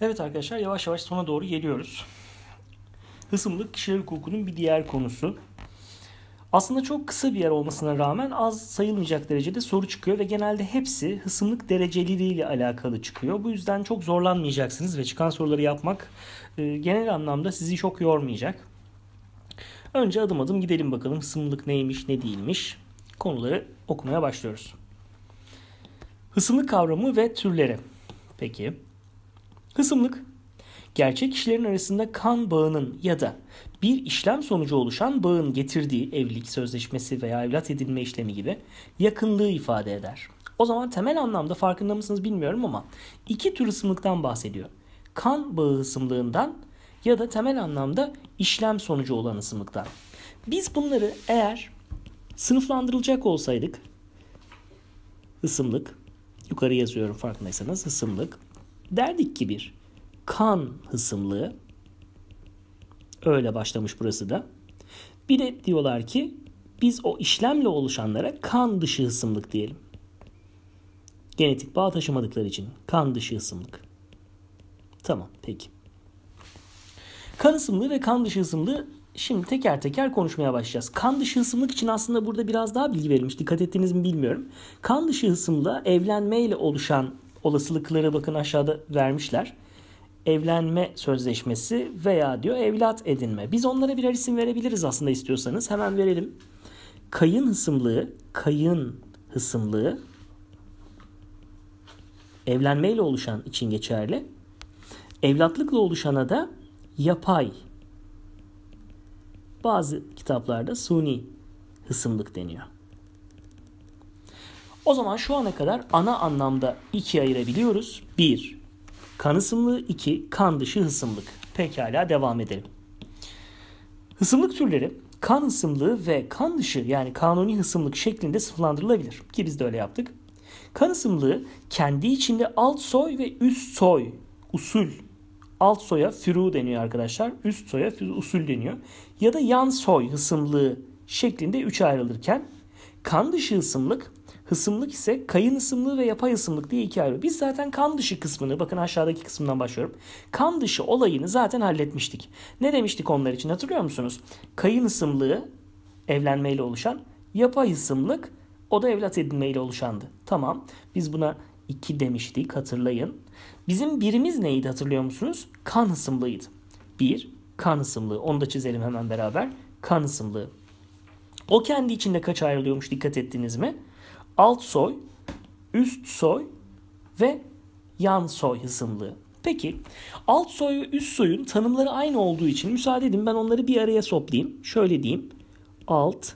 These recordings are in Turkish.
Evet arkadaşlar yavaş yavaş sona doğru geliyoruz. Hısımlık kişiler hukukunun bir diğer konusu. Aslında çok kısa bir yer olmasına rağmen az sayılmayacak derecede soru çıkıyor ve genelde hepsi hısımlık dereceliliğiyle alakalı çıkıyor. Bu yüzden çok zorlanmayacaksınız ve çıkan soruları yapmak e, genel anlamda sizi çok yormayacak. Önce adım adım gidelim bakalım hısımlık neymiş ne değilmiş. Konuları okumaya başlıyoruz. Hısımlık kavramı ve türleri. Peki Hısımlık gerçek kişilerin arasında kan bağının ya da bir işlem sonucu oluşan bağın getirdiği evlilik sözleşmesi veya evlat edinme işlemi gibi yakınlığı ifade eder. O zaman temel anlamda farkında mısınız bilmiyorum ama iki tür hısımlıktan bahsediyor. Kan bağı hısımlığından ya da temel anlamda işlem sonucu olan hısımlıktan. Biz bunları eğer sınıflandırılacak olsaydık hısımlık, yukarı yazıyorum farkındaysanız hısımlık, Derdik ki bir kan hısımlığı öyle başlamış burası da. Bir de diyorlar ki biz o işlemle oluşanlara kan dışı hısımlık diyelim. Genetik bağ taşımadıkları için kan dışı hısımlık. Tamam peki. Kan hısımlığı ve kan dışı hısımlığı şimdi teker teker konuşmaya başlayacağız. Kan dışı hısımlık için aslında burada biraz daha bilgi verilmiş. Dikkat ettiniz mi bilmiyorum. Kan dışı hısımla evlenmeyle oluşan olasılıkları bakın aşağıda vermişler. Evlenme sözleşmesi veya diyor evlat edinme. Biz onlara birer isim verebiliriz aslında istiyorsanız. Hemen verelim. Kayın hısımlığı, kayın hısımlığı evlenmeyle oluşan için geçerli. Evlatlıkla oluşana da yapay. Bazı kitaplarda suni hısımlık deniyor. O zaman şu ana kadar ana anlamda ikiye ayırabiliyoruz. 1. Kan hısımlığı 2. Kan dışı hısımlık. Pekala devam edelim. Hısımlık türleri kan hısımlığı ve kan dışı yani kanuni hısımlık şeklinde sınıflandırılabilir. Ki biz de öyle yaptık. Kan hısımlığı kendi içinde alt soy ve üst soy usul alt soya füru deniyor arkadaşlar. Üst soya usul deniyor. Ya da yan soy hısımlığı şeklinde üç ayrılırken kan dışı hısımlık Hısımlık ise kayın ısımlığı ve yapay ısımlık diye iki ayrı. Biz zaten kan dışı kısmını bakın aşağıdaki kısımdan başlıyorum. Kan dışı olayını zaten halletmiştik. Ne demiştik onlar için hatırlıyor musunuz? Kayın ısımlığı evlenmeyle oluşan, yapay ısımlık o da evlat edinmeyle oluşandı. Tamam biz buna iki demiştik hatırlayın. Bizim birimiz neydi hatırlıyor musunuz? Kan hısımlığıydı. Bir Kan hısımlığı. Onu da çizelim hemen beraber. Kan hısımlığı. O kendi içinde kaç ayrılıyormuş dikkat ettiniz mi? alt soy, üst soy ve yan soy hızımlığı. Peki alt soy ve üst soyun tanımları aynı olduğu için müsaade edin ben onları bir araya soplayayım. Şöyle diyeyim. Alt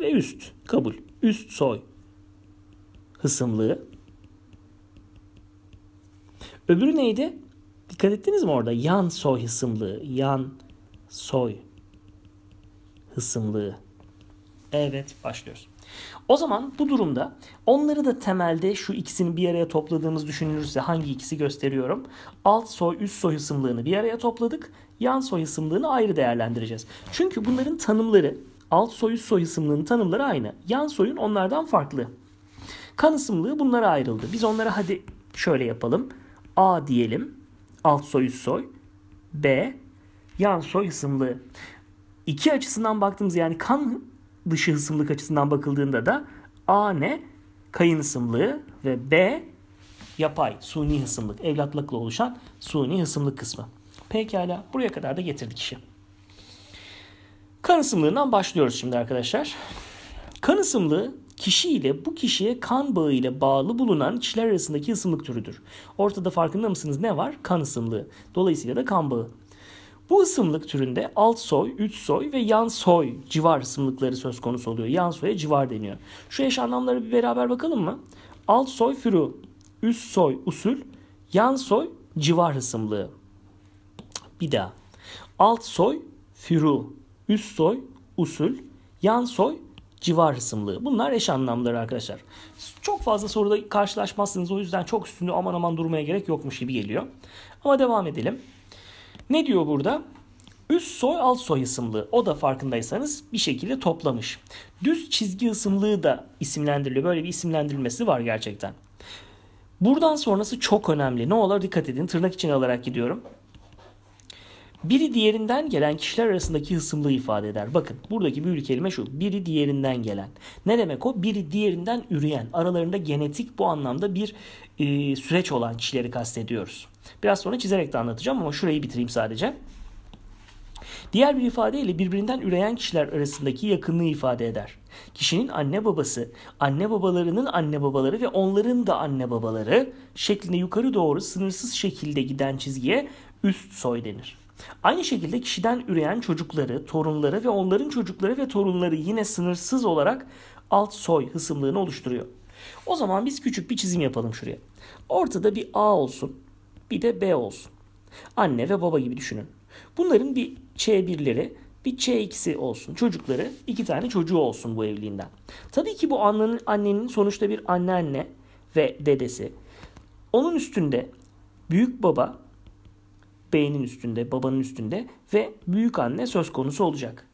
ve üst kabul. Üst soy hısımlığı. Öbürü neydi? Dikkat ettiniz mi orada? Yan soy hısımlığı. Yan soy hısımlığı. Evet başlıyoruz. O zaman bu durumda onları da temelde şu ikisini bir araya topladığımız düşünülürse hangi ikisi gösteriyorum. Alt soy üst soy isimliğini bir araya topladık. Yan soy isimliğini ayrı değerlendireceğiz. Çünkü bunların tanımları alt soy üst soy hısımlığının tanımları aynı. Yan soyun onlardan farklı. Kan hısımlığı bunlara ayrıldı. Biz onlara hadi şöyle yapalım. A diyelim. Alt soy üst soy. B yan soy hısımlığı. İki açısından baktığımız yani kan dışı hısımlık açısından bakıldığında da A ne? Kayın hısımlığı ve B yapay, suni hısımlık, evlatlıkla oluşan suni hısımlık kısmı. Pekala buraya kadar da getirdik işi. Kan hısımlığından başlıyoruz şimdi arkadaşlar. Kan hısımlığı kişi ile bu kişiye kan bağı ile bağlı bulunan kişiler arasındaki ısımlık türüdür. Ortada farkında mısınız ne var? Kan ısımlığı. Dolayısıyla da kan bağı. Bu ısımlık türünde alt soy, üç soy ve yan soy civar ısımlıkları söz konusu oluyor. Yan soya civar deniyor. Şu eş anlamları bir beraber bakalım mı? Alt soy fürü, üst soy usul, yan soy civar hısımlığı. Bir daha. Alt soy fürü, üst soy usul, yan soy civar hısımlığı. Bunlar eş anlamları arkadaşlar. Çok fazla soruda karşılaşmazsınız. O yüzden çok üstünde aman aman durmaya gerek yokmuş gibi geliyor. Ama devam edelim. Ne diyor burada? Üst soy alt soy ısımlığı o da farkındaysanız bir şekilde toplamış. Düz çizgi ısımlığı da isimlendiriliyor. Böyle bir isimlendirilmesi var gerçekten. Buradan sonrası çok önemli. Ne olur dikkat edin tırnak içine alarak gidiyorum. Biri diğerinden gelen kişiler arasındaki hısımlığı ifade eder. Bakın buradaki büyük kelime şu. Biri diğerinden gelen. Ne demek o? Biri diğerinden üreyen. Aralarında genetik bu anlamda bir e, süreç olan kişileri kastediyoruz. Biraz sonra çizerek de anlatacağım ama şurayı bitireyim sadece. Diğer bir ifadeyle birbirinden üreyen kişiler arasındaki yakınlığı ifade eder. Kişinin anne babası, anne babalarının anne babaları ve onların da anne babaları şeklinde yukarı doğru sınırsız şekilde giden çizgiye üst soy denir. Aynı şekilde kişiden üreyen çocukları, torunları ve onların çocukları ve torunları yine sınırsız olarak alt soy hısımlığını oluşturuyor. O zaman biz küçük bir çizim yapalım şuraya. Ortada bir A olsun bir de B olsun. Anne ve baba gibi düşünün. Bunların bir Ç1'leri bir Ç2'si olsun. Çocukları iki tane çocuğu olsun bu evliliğinden. Tabii ki bu annenin, annenin sonuçta bir anneanne ve dedesi. Onun üstünde büyük baba B'nin üstünde, babanın üstünde ve büyük anne söz konusu olacak.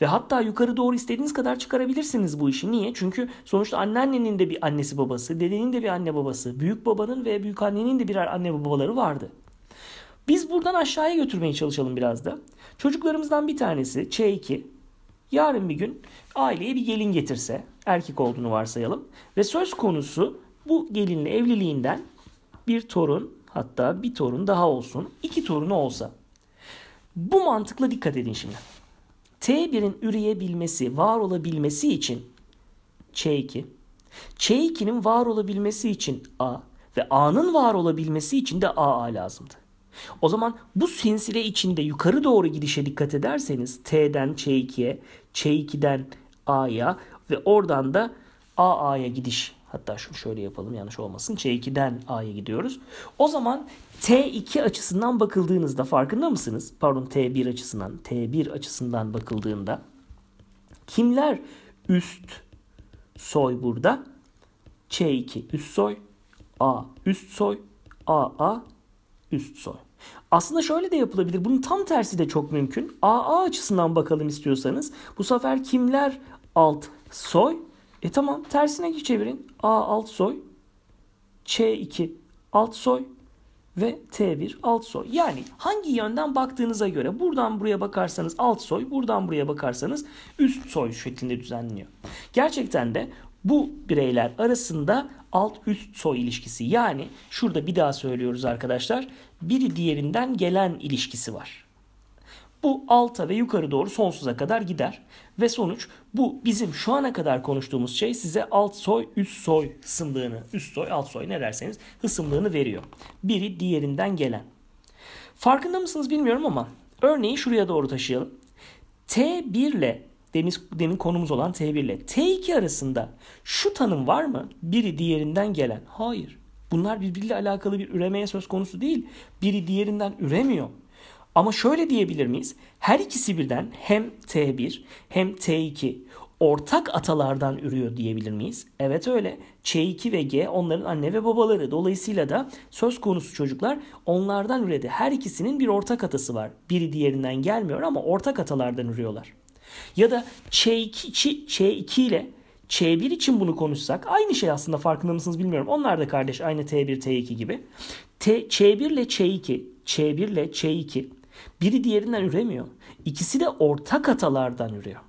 Ve hatta yukarı doğru istediğiniz kadar çıkarabilirsiniz bu işi. Niye? Çünkü sonuçta anneannenin de bir annesi babası, dedenin de bir anne babası, büyük babanın ve büyük annenin de birer anne babaları vardı. Biz buradan aşağıya götürmeye çalışalım biraz da. Çocuklarımızdan bir tanesi Ç2 yarın bir gün aileye bir gelin getirse, erkek olduğunu varsayalım ve söz konusu bu gelinle evliliğinden bir torun hatta bir torun daha olsun, iki torunu olsa. Bu mantıkla dikkat edin şimdi. T1'in üreyebilmesi, var olabilmesi için Ç2, Ç2'nin var olabilmesi için A ve A'nın var olabilmesi için de AA lazımdı. O zaman bu sinsile içinde yukarı doğru gidişe dikkat ederseniz T'den Ç2'ye, Ç2'den A'ya ve oradan da AA'ya gidiş Hatta şunu şöyle yapalım yanlış olmasın. C2'den A'ya gidiyoruz. O zaman T2 açısından bakıldığınızda farkında mısınız? Pardon T1 açısından. T1 açısından bakıldığında kimler üst soy burada? C2 üst soy, A üst soy, AA üst soy. Aslında şöyle de yapılabilir. Bunun tam tersi de çok mümkün. AA açısından bakalım istiyorsanız. Bu sefer kimler alt soy? E tamam tersine çevirin. A alt soy, C 2 alt soy ve T1 alt soy. Yani hangi yönden baktığınıza göre buradan buraya bakarsanız alt soy, buradan buraya bakarsanız üst soy şeklinde düzenleniyor. Gerçekten de bu bireyler arasında alt üst soy ilişkisi yani şurada bir daha söylüyoruz arkadaşlar biri diğerinden gelen ilişkisi var. Bu alta ve yukarı doğru sonsuza kadar gider. Ve sonuç bu bizim şu ana kadar konuştuğumuz şey size alt soy üst soy hısımlığını, üst soy alt soy ne derseniz hısımlığını veriyor. Biri diğerinden gelen. Farkında mısınız bilmiyorum ama örneği şuraya doğru taşıyalım. T1 ile demiz, demin konumuz olan T1 ile T2 arasında şu tanım var mı? Biri diğerinden gelen. Hayır. Bunlar birbiriyle alakalı bir üremeye söz konusu değil. Biri diğerinden üremiyor. Ama şöyle diyebilir miyiz? Her ikisi birden hem T1 hem T2 ortak atalardan ürüyor diyebilir miyiz? Evet öyle. Ç2 ve G onların anne ve babaları. Dolayısıyla da söz konusu çocuklar onlardan üredi. Her ikisinin bir ortak atası var. Biri diğerinden gelmiyor ama ortak atalardan ürüyorlar. Ya da Ç2, Ç2 ile Ç1 için bunu konuşsak aynı şey aslında farkında mısınız bilmiyorum. Onlar da kardeş aynı T1, T2 gibi. T, Ç1 ile Ç2, Ç1 ile Ç2 biri diğerinden üremiyor. İkisi de ortak atalardan ürüyor.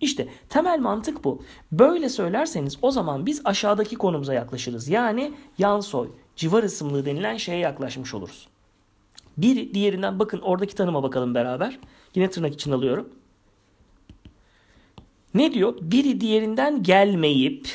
İşte temel mantık bu. Böyle söylerseniz o zaman biz aşağıdaki konumuza yaklaşırız. Yani yan soy, civar ısımlığı denilen şeye yaklaşmış oluruz. Bir diğerinden bakın oradaki tanıma bakalım beraber. Yine tırnak için alıyorum. Ne diyor? Biri diğerinden gelmeyip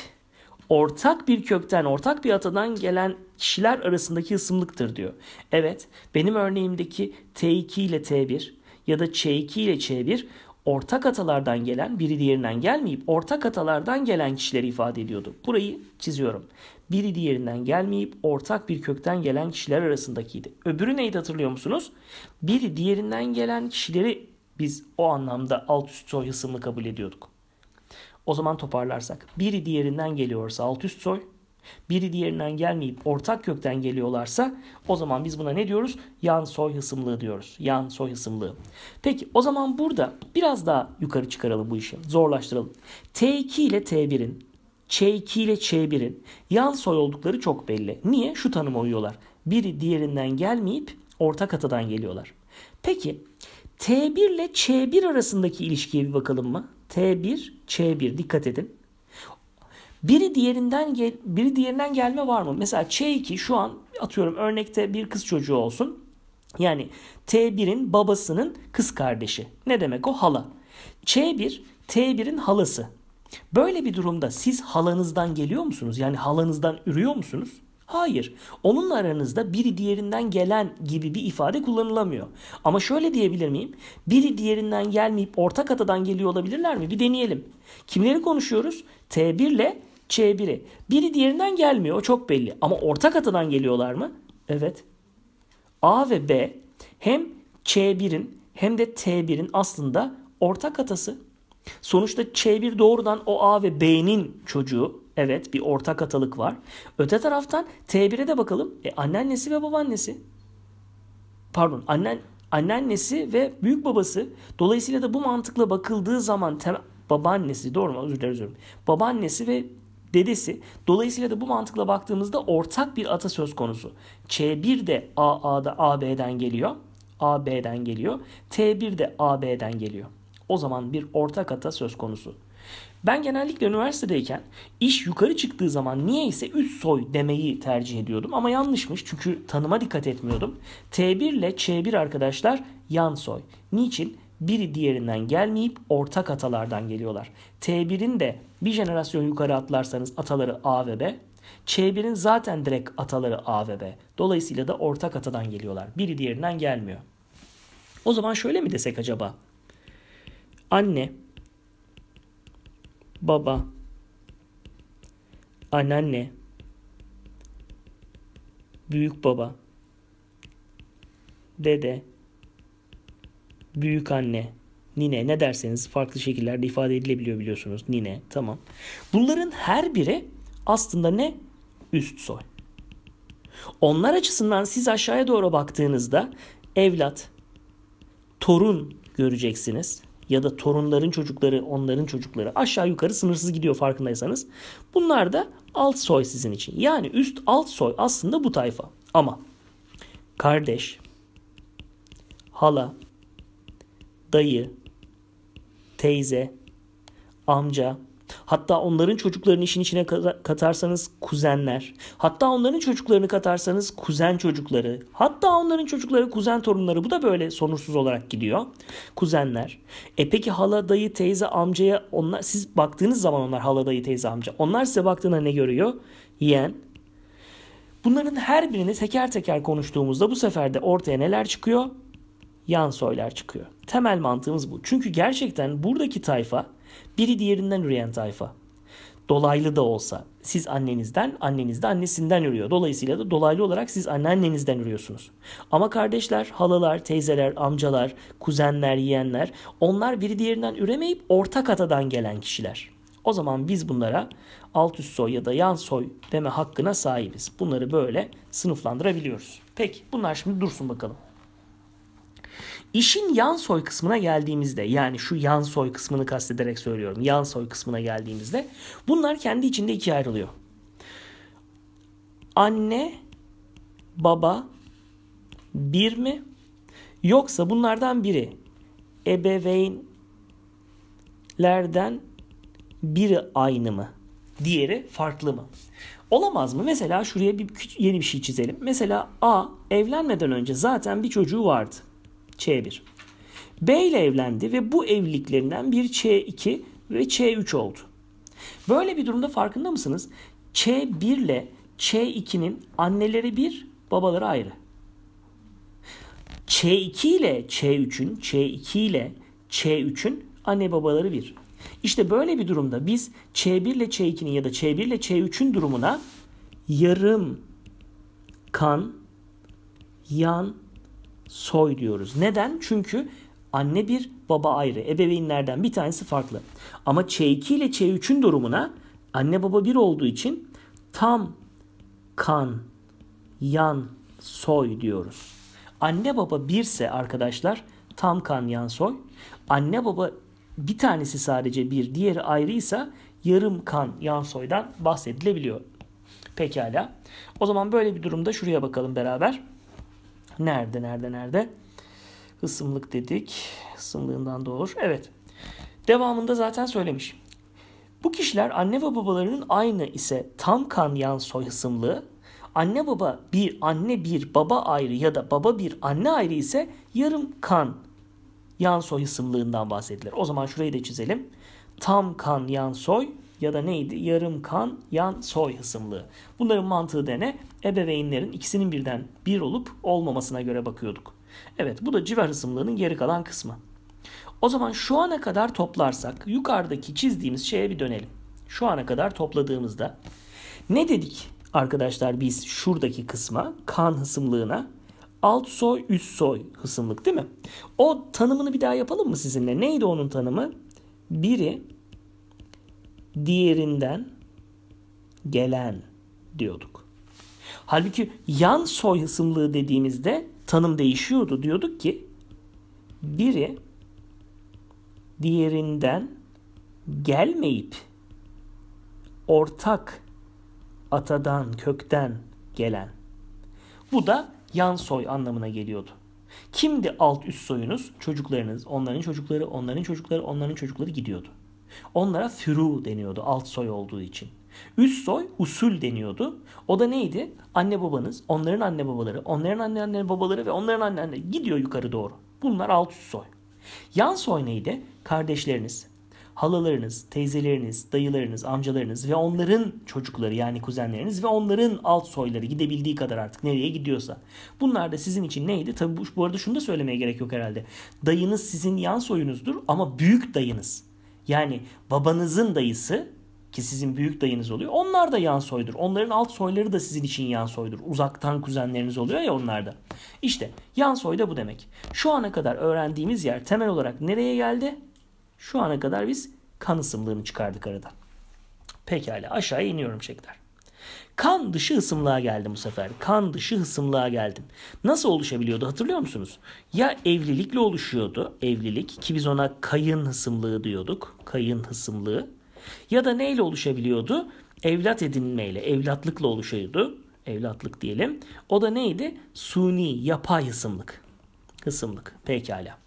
ortak bir kökten, ortak bir atadan gelen kişiler arasındaki ısımlıktır diyor. Evet benim örneğimdeki T2 ile T1 ya da Ç2 ile Ç1 ortak atalardan gelen biri diğerinden gelmeyip ortak atalardan gelen kişileri ifade ediyordu. Burayı çiziyorum. Biri diğerinden gelmeyip ortak bir kökten gelen kişiler arasındakiydi. Öbürü neydi hatırlıyor musunuz? Biri diğerinden gelen kişileri biz o anlamda alt üst soy hısımlı kabul ediyorduk. O zaman toparlarsak biri diğerinden geliyorsa alt üst soy, biri diğerinden gelmeyip ortak kökten geliyorlarsa o zaman biz buna ne diyoruz? Yan soy hısımlığı diyoruz. Yan soy hısımlığı. Peki o zaman burada biraz daha yukarı çıkaralım bu işi. Zorlaştıralım. T2 ile T1'in, Ç2 ile Ç1'in yan soy oldukları çok belli. Niye? Şu tanıma uyuyorlar. Biri diğerinden gelmeyip ortak atadan geliyorlar. Peki T1 ile Ç1 arasındaki ilişkiye bir bakalım mı? T1, Ç1 dikkat edin. Biri diğerinden gel, biri diğerinden gelme var mı? Mesela Ç2 şu an atıyorum örnekte bir kız çocuğu olsun. Yani T1'in babasının kız kardeşi. Ne demek o? Hala. Ç1 T1'in halası. Böyle bir durumda siz halanızdan geliyor musunuz? Yani halanızdan ürüyor musunuz? Hayır. Onun aranızda biri diğerinden gelen gibi bir ifade kullanılamıyor. Ama şöyle diyebilir miyim? Biri diğerinden gelmeyip ortak atadan geliyor olabilirler mi? Bir deneyelim. Kimleri konuşuyoruz? T1 ile C1'i. Biri diğerinden gelmiyor o çok belli. Ama ortak atadan geliyorlar mı? Evet. A ve B hem C1'in hem de T1'in aslında ortak atası. Sonuçta C1 doğrudan o A ve B'nin çocuğu. Evet bir ortak atalık var. Öte taraftan T1'e de bakalım. E, anneannesi ve babaannesi. Pardon annen, anneannesi ve büyük babası. Dolayısıyla da bu mantıkla bakıldığı zaman babaannesi doğru mu özür dilerim. Babaannesi ve dedesi. Dolayısıyla da bu mantıkla baktığımızda ortak bir ata söz konusu. Ç1 de AA'da AB'den geliyor. AB'den geliyor. T1 de AB'den geliyor. O zaman bir ortak ata söz konusu. Ben genellikle üniversitedeyken iş yukarı çıktığı zaman niye ise üst soy demeyi tercih ediyordum. Ama yanlışmış çünkü tanıma dikkat etmiyordum. T1 ile Ç1 arkadaşlar yan soy. Niçin? Biri diğerinden gelmeyip ortak atalardan geliyorlar. T1'in de bir jenerasyon yukarı atlarsanız ataları A ve B. Ç1'in zaten direkt ataları A ve B. Dolayısıyla da ortak atadan geliyorlar. Biri diğerinden gelmiyor. O zaman şöyle mi desek acaba? Anne, baba, anneanne, büyük baba, dede, büyük anne, nine ne derseniz farklı şekillerde ifade edilebiliyor biliyorsunuz. Nine tamam. Bunların her biri aslında ne? Üst soy. Onlar açısından siz aşağıya doğru baktığınızda evlat, torun göreceksiniz ya da torunların çocukları, onların çocukları aşağı yukarı sınırsız gidiyor farkındaysanız. Bunlar da alt soy sizin için. Yani üst alt soy aslında bu tayfa. Ama kardeş, hala, dayı, teyze, amca, hatta onların çocuklarını işin içine katarsanız kuzenler, hatta onların çocuklarını katarsanız kuzen çocukları, hatta onların çocukları kuzen torunları bu da böyle sonursuz olarak gidiyor. Kuzenler. E peki hala dayı teyze amcaya onlar siz baktığınız zaman onlar hala dayı teyze amca onlar size baktığında ne görüyor? Yeğen, Bunların her birini teker teker konuştuğumuzda bu sefer de ortaya neler çıkıyor? yan soylar çıkıyor. Temel mantığımız bu. Çünkü gerçekten buradaki tayfa biri diğerinden üreyen tayfa. Dolaylı da olsa siz annenizden, anneniz de annesinden ürüyor. Dolayısıyla da dolaylı olarak siz anneannenizden ürüyorsunuz. Ama kardeşler, halalar, teyzeler, amcalar, kuzenler, yeğenler onlar biri diğerinden üremeyip ortak atadan gelen kişiler. O zaman biz bunlara alt üst soy ya da yan soy deme hakkına sahibiz. Bunları böyle sınıflandırabiliyoruz. Peki bunlar şimdi dursun bakalım. İşin yan soy kısmına geldiğimizde yani şu yan soy kısmını kastederek söylüyorum. Yan soy kısmına geldiğimizde bunlar kendi içinde ikiye ayrılıyor. Anne, baba bir mi? Yoksa bunlardan biri ebeveynlerden biri aynı mı? Diğeri farklı mı? Olamaz mı? Mesela şuraya bir yeni bir şey çizelim. Mesela A evlenmeden önce zaten bir çocuğu vardı. Ç1. B ile evlendi ve bu evliliklerinden bir Ç2 ve Ç3 oldu. Böyle bir durumda farkında mısınız? Ç1 ile Ç2'nin anneleri bir, babaları ayrı. Ç2 ile Ç3'ün, Ç2 ile Ç3'ün anne babaları bir. İşte böyle bir durumda biz Ç1 ile Ç2'nin ya da Ç1 ile Ç3'ün durumuna yarım kan yan soy diyoruz. Neden? Çünkü anne bir, baba ayrı. Ebeveynlerden bir tanesi farklı. Ama Ç2 ile Ç3'ün durumuna anne baba bir olduğu için tam kan, yan, soy diyoruz. Anne baba birse arkadaşlar tam kan yan soy. Anne baba bir tanesi sadece bir, diğeri ayrıysa yarım kan yan soydan bahsedilebiliyor. Pekala. O zaman böyle bir durumda şuraya bakalım beraber. Nerede, nerede, nerede? Hısımlık dedik. Hısımlığından doğur. Evet. Devamında zaten söylemiş. Bu kişiler anne ve babalarının aynı ise tam kan yan soy hısımlığı, anne baba bir, anne bir, baba ayrı ya da baba bir, anne ayrı ise yarım kan yan soy hısımlığından bahsedilir. O zaman şurayı da çizelim. Tam kan yan soy ya da neydi? Yarım kan, yan soy hısımlığı. Bunların mantığı dene Ebeveynlerin ikisinin birden bir olup olmamasına göre bakıyorduk. Evet bu da civar hısımlığının geri kalan kısmı. O zaman şu ana kadar toplarsak yukarıdaki çizdiğimiz şeye bir dönelim. Şu ana kadar topladığımızda ne dedik arkadaşlar biz şuradaki kısma kan hısımlığına alt soy üst soy hısımlık değil mi? O tanımını bir daha yapalım mı sizinle? Neydi onun tanımı? Biri diğerinden gelen diyorduk. Halbuki yan soy hısımlığı dediğimizde tanım değişiyordu. Diyorduk ki biri diğerinden gelmeyip ortak atadan, kökten gelen. Bu da yan soy anlamına geliyordu. Kimdi alt üst soyunuz? Çocuklarınız, onların çocukları, onların çocukları, onların çocukları gidiyordu. Onlara furu deniyordu alt soy olduğu için. Üst soy usul deniyordu. O da neydi? Anne babanız, onların anne babaları, onların anne anne babaları ve onların anne anne gidiyor yukarı doğru. Bunlar alt üst soy. Yan soy neydi? Kardeşleriniz, halalarınız, teyzeleriniz, dayılarınız, amcalarınız ve onların çocukları yani kuzenleriniz ve onların alt soyları gidebildiği kadar artık nereye gidiyorsa. Bunlar da sizin için neydi? Tabi bu, bu arada şunu da söylemeye gerek yok herhalde. Dayınız sizin yan soyunuzdur ama büyük dayınız yani babanızın dayısı ki sizin büyük dayınız oluyor. Onlar da yan soydur. Onların alt soyları da sizin için yan soydur. Uzaktan kuzenleriniz oluyor ya onlarda. İşte yan soy da bu demek. Şu ana kadar öğrendiğimiz yer temel olarak nereye geldi? Şu ana kadar biz kan ısımlığını çıkardık aradan. Pekala aşağıya iniyorum çekler. Kan dışı hısımlığa geldim bu sefer. Kan dışı hısımlığa geldim. Nasıl oluşabiliyordu hatırlıyor musunuz? Ya evlilikle oluşuyordu. Evlilik ki biz ona kayın hısımlığı diyorduk. Kayın hısımlığı. Ya da neyle oluşabiliyordu? Evlat edinmeyle, evlatlıkla oluşuyordu. Evlatlık diyelim. O da neydi? Suni, yapay hısımlık. Hısımlık. Pekala.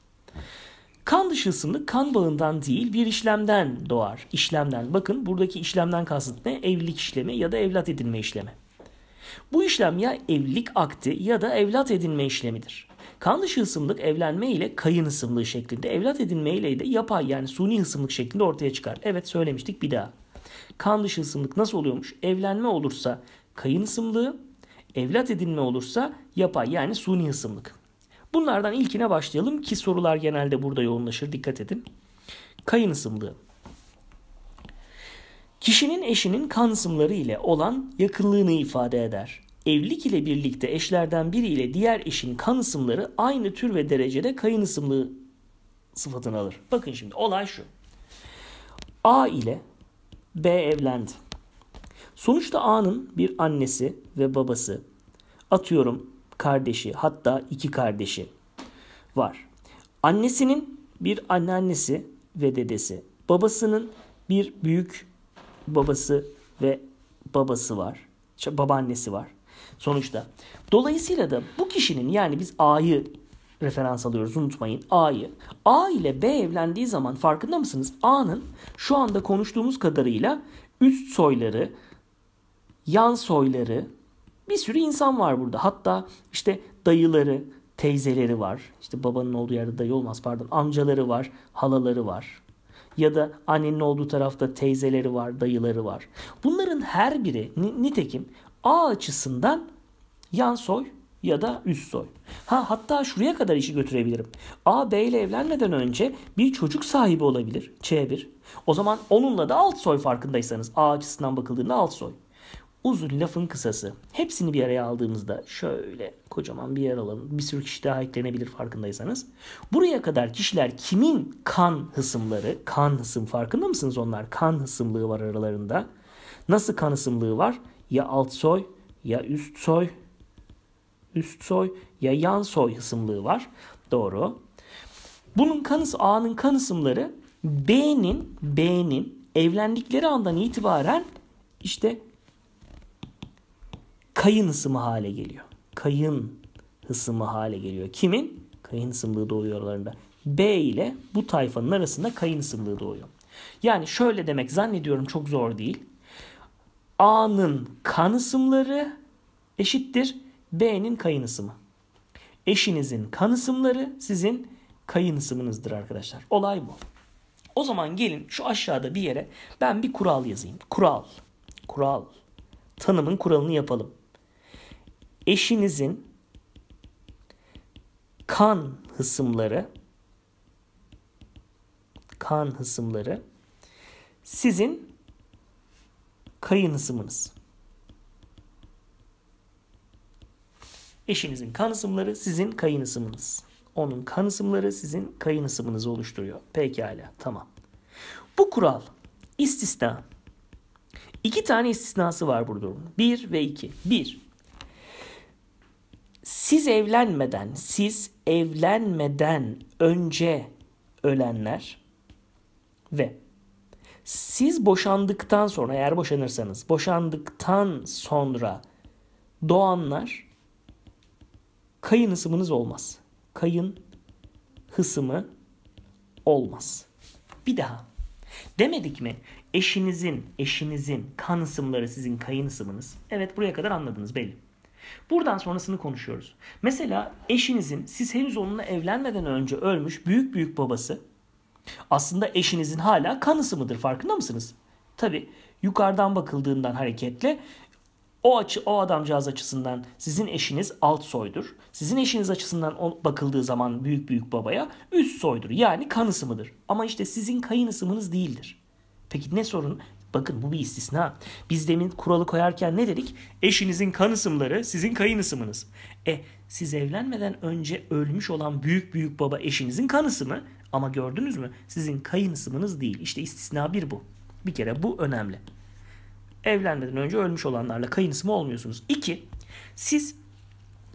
Kan dışısını kan bağından değil bir işlemden doğar. İşlemden. Bakın buradaki işlemden kasıt ne? Evlilik işlemi ya da evlat edinme işlemi. Bu işlem ya evlilik akti ya da evlat edinme işlemidir. Kan dışı hısımlık evlenme ile kayın hısımlığı şeklinde, evlat edinme ile de yapay yani suni hısımlık şeklinde ortaya çıkar. Evet söylemiştik bir daha. Kan dışı hısımlık nasıl oluyormuş? Evlenme olursa kayın hısımlığı, evlat edinme olursa yapay yani suni hısımlık. Bunlardan ilkine başlayalım ki sorular genelde burada yoğunlaşır. Dikkat edin. Kayın ısımlığı. Kişinin eşinin kan ısımları ile olan yakınlığını ifade eder. Evlilik ile birlikte eşlerden biri ile diğer eşin kan ısımları aynı tür ve derecede kayın ısımlığı sıfatını alır. Bakın şimdi olay şu. A ile B evlendi. Sonuçta A'nın bir annesi ve babası atıyorum kardeşi hatta iki kardeşi var. Annesinin bir anneannesi ve dedesi, babasının bir büyük babası ve babası var. Babaannesi var sonuçta. Dolayısıyla da bu kişinin yani biz A'yı referans alıyoruz unutmayın A'yı. A ile B evlendiği zaman farkında mısınız? A'nın şu anda konuştuğumuz kadarıyla üst soyları, yan soyları, bir sürü insan var burada. Hatta işte dayıları, teyzeleri var. İşte babanın olduğu yerde dayı olmaz pardon. Amcaları var, halaları var. Ya da annenin olduğu tarafta teyzeleri var, dayıları var. Bunların her biri nitekim A açısından yan soy ya da üst soy. Ha hatta şuraya kadar işi götürebilirim. A B ile evlenmeden önce bir çocuk sahibi olabilir. Ç1. O zaman onunla da alt soy farkındaysanız A açısından bakıldığında alt soy. Uzun lafın kısası. Hepsini bir araya aldığımızda şöyle kocaman bir yer alalım. Bir sürü kişi daha eklenebilir farkındaysanız. Buraya kadar kişiler kimin kan hısımları, kan hısım farkında mısınız onlar? Kan hısımlığı var aralarında. Nasıl kan hısımlığı var? Ya alt soy ya üst soy, üst soy ya yan soy hısımlığı var. Doğru. Bunun kanı A'nın kan hısımları B'nin B'nin evlendikleri andan itibaren işte kayın hısımı hale geliyor. Kayın hısımı hale geliyor. Kimin? Kayın hısımlığı doğuyor aralarında. B ile bu tayfanın arasında kayın hısımlığı doğuyor. Yani şöyle demek zannediyorum çok zor değil. A'nın kan ısımları eşittir B'nin kayın ısımı. Eşinizin kan ısımları sizin kayın ısımınızdır arkadaşlar. Olay bu. O zaman gelin şu aşağıda bir yere ben bir kural yazayım. Kural. Kural. Tanımın kuralını yapalım eşinizin kan hısımları kan hısımları sizin kayın hısımınız. Eşinizin kan hısımları sizin kayın hısımınız. Onun kan hısımları sizin kayın hısımınızı oluşturuyor. Pekala tamam. Bu kural istisna. İki tane istisnası var burada. Bir ve iki. Bir, siz evlenmeden, siz evlenmeden önce ölenler ve siz boşandıktan sonra eğer boşanırsanız boşandıktan sonra doğanlar kayın hısımınız olmaz. Kayın hısımı olmaz. Bir daha. Demedik mi? Eşinizin, eşinizin kan hısımları sizin kayın hısımınız. Evet buraya kadar anladınız belli. Buradan sonrasını konuşuyoruz. Mesela eşinizin siz henüz onunla evlenmeden önce ölmüş büyük büyük babası aslında eşinizin hala kanısı mıdır farkında mısınız? Tabi yukarıdan bakıldığından hareketle o açı o adamcağız açısından sizin eşiniz alt soydur. Sizin eşiniz açısından o, bakıldığı zaman büyük büyük babaya üst soydur. Yani kanısı mıdır? Ama işte sizin kayın değildir. Peki ne sorun? Bakın bu bir istisna. Biz demin kuralı koyarken ne dedik? Eşinizin kan ısımları sizin kayın ısımınız. E siz evlenmeden önce ölmüş olan büyük büyük baba eşinizin kan ısımı ama gördünüz mü? Sizin kayın ısımınız değil. İşte istisna bir bu. Bir kere bu önemli. Evlenmeden önce ölmüş olanlarla kayın ısımı olmuyorsunuz. İki, siz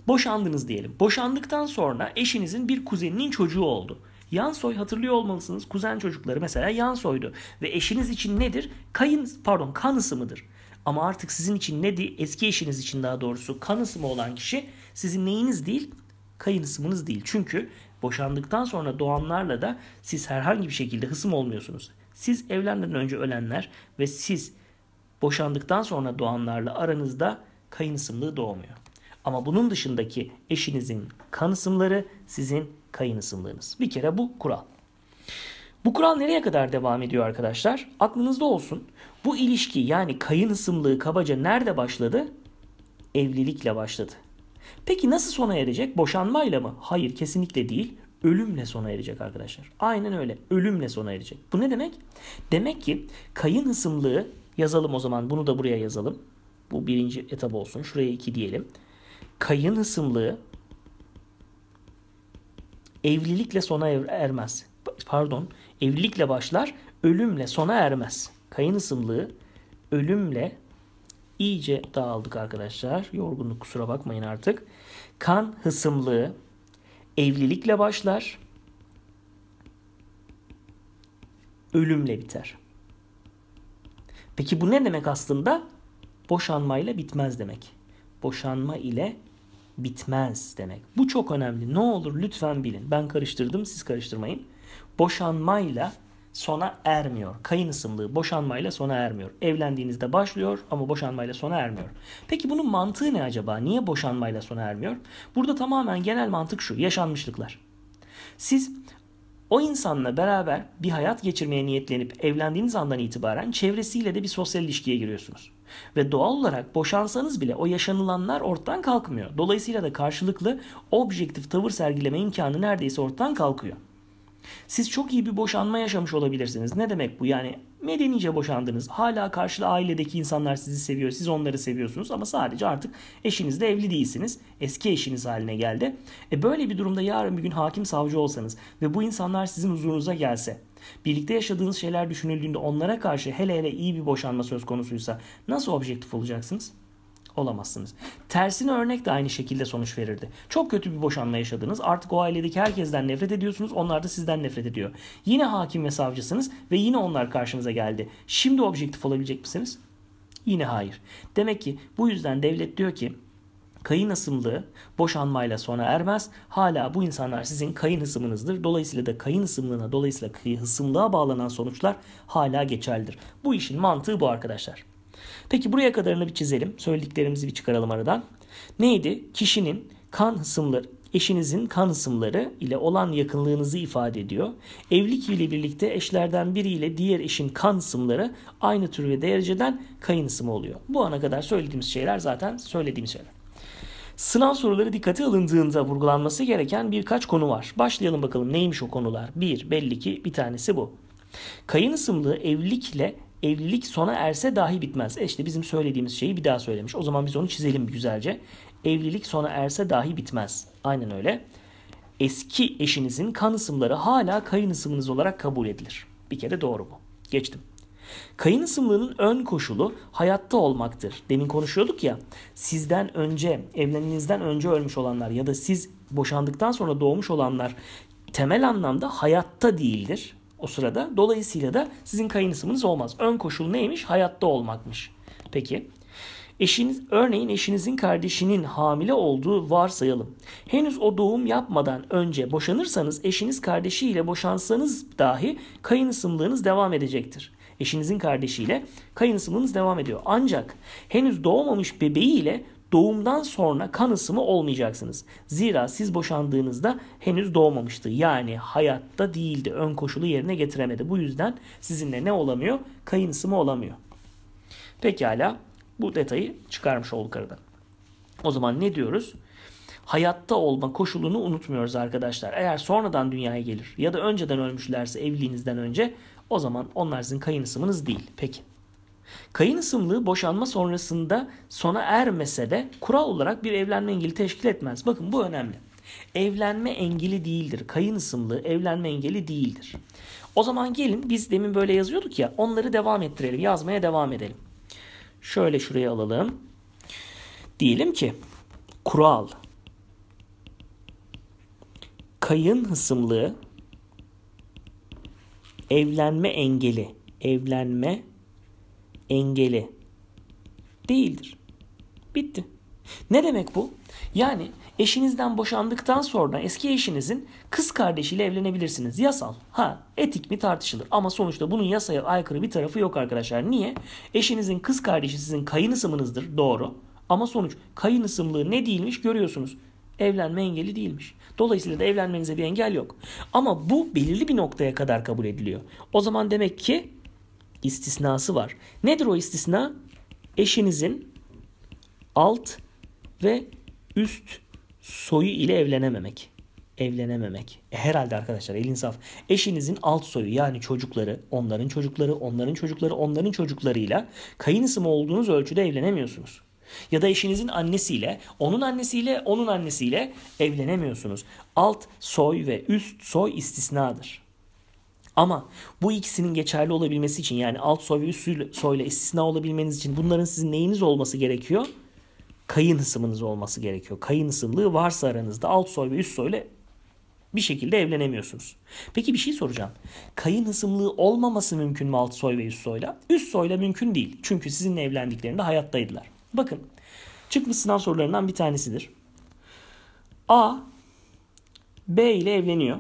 boşandınız diyelim. Boşandıktan sonra eşinizin bir kuzeninin çocuğu oldu. Yansoy hatırlıyor olmalısınız. Kuzen çocukları mesela Yansoy'du. Ve eşiniz için nedir? Kayın pardon kan ısımıdır. Ama artık sizin için ne değil, eski eşiniz için daha doğrusu kan ısımı olan kişi sizin neyiniz değil? Kayın ısımınız değil. Çünkü boşandıktan sonra doğanlarla da siz herhangi bir şekilde hısım olmuyorsunuz. Siz evlenmeden önce ölenler ve siz boşandıktan sonra doğanlarla aranızda kayın ısımlığı doğmuyor. Ama bunun dışındaki eşinizin kan ısımları sizin kayın ısımlarınız. Bir kere bu kural. Bu kural nereye kadar devam ediyor arkadaşlar? Aklınızda olsun. Bu ilişki yani kayın ısımlığı kabaca nerede başladı? Evlilikle başladı. Peki nasıl sona erecek? Boşanmayla mı? Hayır kesinlikle değil. Ölümle sona erecek arkadaşlar. Aynen öyle. Ölümle sona erecek. Bu ne demek? Demek ki kayın ısımlığı yazalım o zaman. Bunu da buraya yazalım. Bu birinci etap olsun. Şuraya iki diyelim kayın hısımlığı evlilikle sona er-, ermez. Pardon, evlilikle başlar, ölümle sona ermez. Kayın hısımlığı ölümle iyice dağıldık arkadaşlar. Yorgunluk kusura bakmayın artık. Kan hısımlığı evlilikle başlar, ölümle biter. Peki bu ne demek aslında? Boşanmayla bitmez demek. Boşanma ile bitmez demek. Bu çok önemli. Ne olur lütfen bilin. Ben karıştırdım siz karıştırmayın. Boşanmayla sona ermiyor. Kayın ısımlığı boşanmayla sona ermiyor. Evlendiğinizde başlıyor ama boşanmayla sona ermiyor. Peki bunun mantığı ne acaba? Niye boşanmayla sona ermiyor? Burada tamamen genel mantık şu. Yaşanmışlıklar. Siz o insanla beraber bir hayat geçirmeye niyetlenip evlendiğiniz andan itibaren çevresiyle de bir sosyal ilişkiye giriyorsunuz. Ve doğal olarak boşansanız bile o yaşanılanlar ortadan kalkmıyor. Dolayısıyla da karşılıklı objektif tavır sergileme imkanı neredeyse ortadan kalkıyor. Siz çok iyi bir boşanma yaşamış olabilirsiniz. Ne demek bu? Yani medenice boşandınız. Hala karşı ailedeki insanlar sizi seviyor. Siz onları seviyorsunuz ama sadece artık eşinizle evli değilsiniz. Eski eşiniz haline geldi. E böyle bir durumda yarın bir gün hakim savcı olsanız ve bu insanlar sizin huzurunuza gelse Birlikte yaşadığınız şeyler düşünüldüğünde onlara karşı hele hele iyi bir boşanma söz konusuysa nasıl objektif olacaksınız? olamazsınız. Tersine örnek de aynı şekilde sonuç verirdi. Çok kötü bir boşanma yaşadınız. Artık o ailedeki herkesten nefret ediyorsunuz. Onlar da sizden nefret ediyor. Yine hakim ve savcısınız ve yine onlar karşınıza geldi. Şimdi objektif olabilecek misiniz? Yine hayır. Demek ki bu yüzden devlet diyor ki kayın ısımlığı boşanmayla sona ermez. Hala bu insanlar sizin kayın hısımınızdır. Dolayısıyla da kayın hısımlığına, dolayısıyla hısımlığa bağlanan sonuçlar hala geçerlidir. Bu işin mantığı bu arkadaşlar. Peki buraya kadarını bir çizelim. Söylediklerimizi bir çıkaralım aradan. Neydi? Kişinin kan hısımları, eşinizin kan hısımları ile olan yakınlığınızı ifade ediyor. Evlilik ile birlikte eşlerden biriyle diğer eşin kan hısımları aynı tür ve dereceden kayın hısımı oluyor. Bu ana kadar söylediğimiz şeyler zaten söylediğim şeyler. Sınav soruları dikkate alındığında vurgulanması gereken birkaç konu var. Başlayalım bakalım neymiş o konular. Bir, belli ki bir tanesi bu. Kayın ısımlı evlilikle evlilik sona erse dahi bitmez. E işte bizim söylediğimiz şeyi bir daha söylemiş. O zaman biz onu çizelim güzelce. Evlilik sona erse dahi bitmez. Aynen öyle. Eski eşinizin kan ısımları hala kayın ısımınız olarak kabul edilir. Bir kere doğru bu. Geçtim. Kayın ısımlığının ön koşulu hayatta olmaktır. Demin konuşuyorduk ya. Sizden önce, evlendiğinizden önce ölmüş olanlar ya da siz boşandıktan sonra doğmuş olanlar temel anlamda hayatta değildir o sırada. Dolayısıyla da sizin kayınısımınız olmaz. Ön koşul neymiş? Hayatta olmakmış. Peki Eşiniz, örneğin eşinizin kardeşinin hamile olduğu varsayalım. Henüz o doğum yapmadan önce boşanırsanız eşiniz kardeşiyle boşansanız dahi kayınısımlığınız devam edecektir. Eşinizin kardeşiyle kayınısımlığınız devam ediyor. Ancak henüz doğmamış bebeğiyle doğumdan sonra kan ısımı olmayacaksınız. Zira siz boşandığınızda henüz doğmamıştı. Yani hayatta değildi. Ön koşulu yerine getiremedi. Bu yüzden sizinle ne olamıyor? Kayın ısımı olamıyor. Pekala bu detayı çıkarmış olduk arada. O zaman ne diyoruz? Hayatta olma koşulunu unutmuyoruz arkadaşlar. Eğer sonradan dünyaya gelir ya da önceden ölmüşlerse evliliğinizden önce o zaman onlar sizin kayın ısımınız değil. Peki. Kayın boşanma sonrasında sona ermese de kural olarak bir evlenme engeli teşkil etmez. Bakın bu önemli. Evlenme engeli değildir. Kayın evlenme engeli değildir. O zaman gelin biz demin böyle yazıyorduk ya onları devam ettirelim. Yazmaya devam edelim. Şöyle şuraya alalım. Diyelim ki kural kayın hısımlığı evlenme engeli evlenme engeli değildir. Bitti. Ne demek bu? Yani eşinizden boşandıktan sonra eski eşinizin kız kardeşiyle evlenebilirsiniz. Yasal. Ha etik mi tartışılır. Ama sonuçta bunun yasaya aykırı bir tarafı yok arkadaşlar. Niye? Eşinizin kız kardeşi sizin kayınısımınızdır. Doğru. Ama sonuç kayınısımlığı ne değilmiş görüyorsunuz. Evlenme engeli değilmiş. Dolayısıyla da evlenmenize bir engel yok. Ama bu belirli bir noktaya kadar kabul ediliyor. O zaman demek ki istisnası var. Nedir o istisna? Eşinizin alt ve üst soyu ile evlenememek. Evlenememek. E herhalde arkadaşlar elin saf. Eşinizin alt soyu yani çocukları, onların çocukları, onların çocukları, onların çocuklarıyla kayınısımı olduğunuz ölçüde evlenemiyorsunuz. Ya da eşinizin annesiyle, onun annesiyle, onun annesiyle evlenemiyorsunuz. Alt soy ve üst soy istisnadır. Ama bu ikisinin geçerli olabilmesi için yani alt soy ve üst soyla istisna olabilmeniz için bunların sizin neyiniz olması gerekiyor? Kayın hısımınız olması gerekiyor. Kayın hısımlığı varsa aranızda alt soy ve üst soyla bir şekilde evlenemiyorsunuz. Peki bir şey soracağım. Kayın hısımlığı olmaması mümkün mü alt soy ve üst soyla? Üst soyla mümkün değil. Çünkü sizinle evlendiklerinde hayattaydılar. Bakın çıkmış sınav sorularından bir tanesidir. A B ile evleniyor.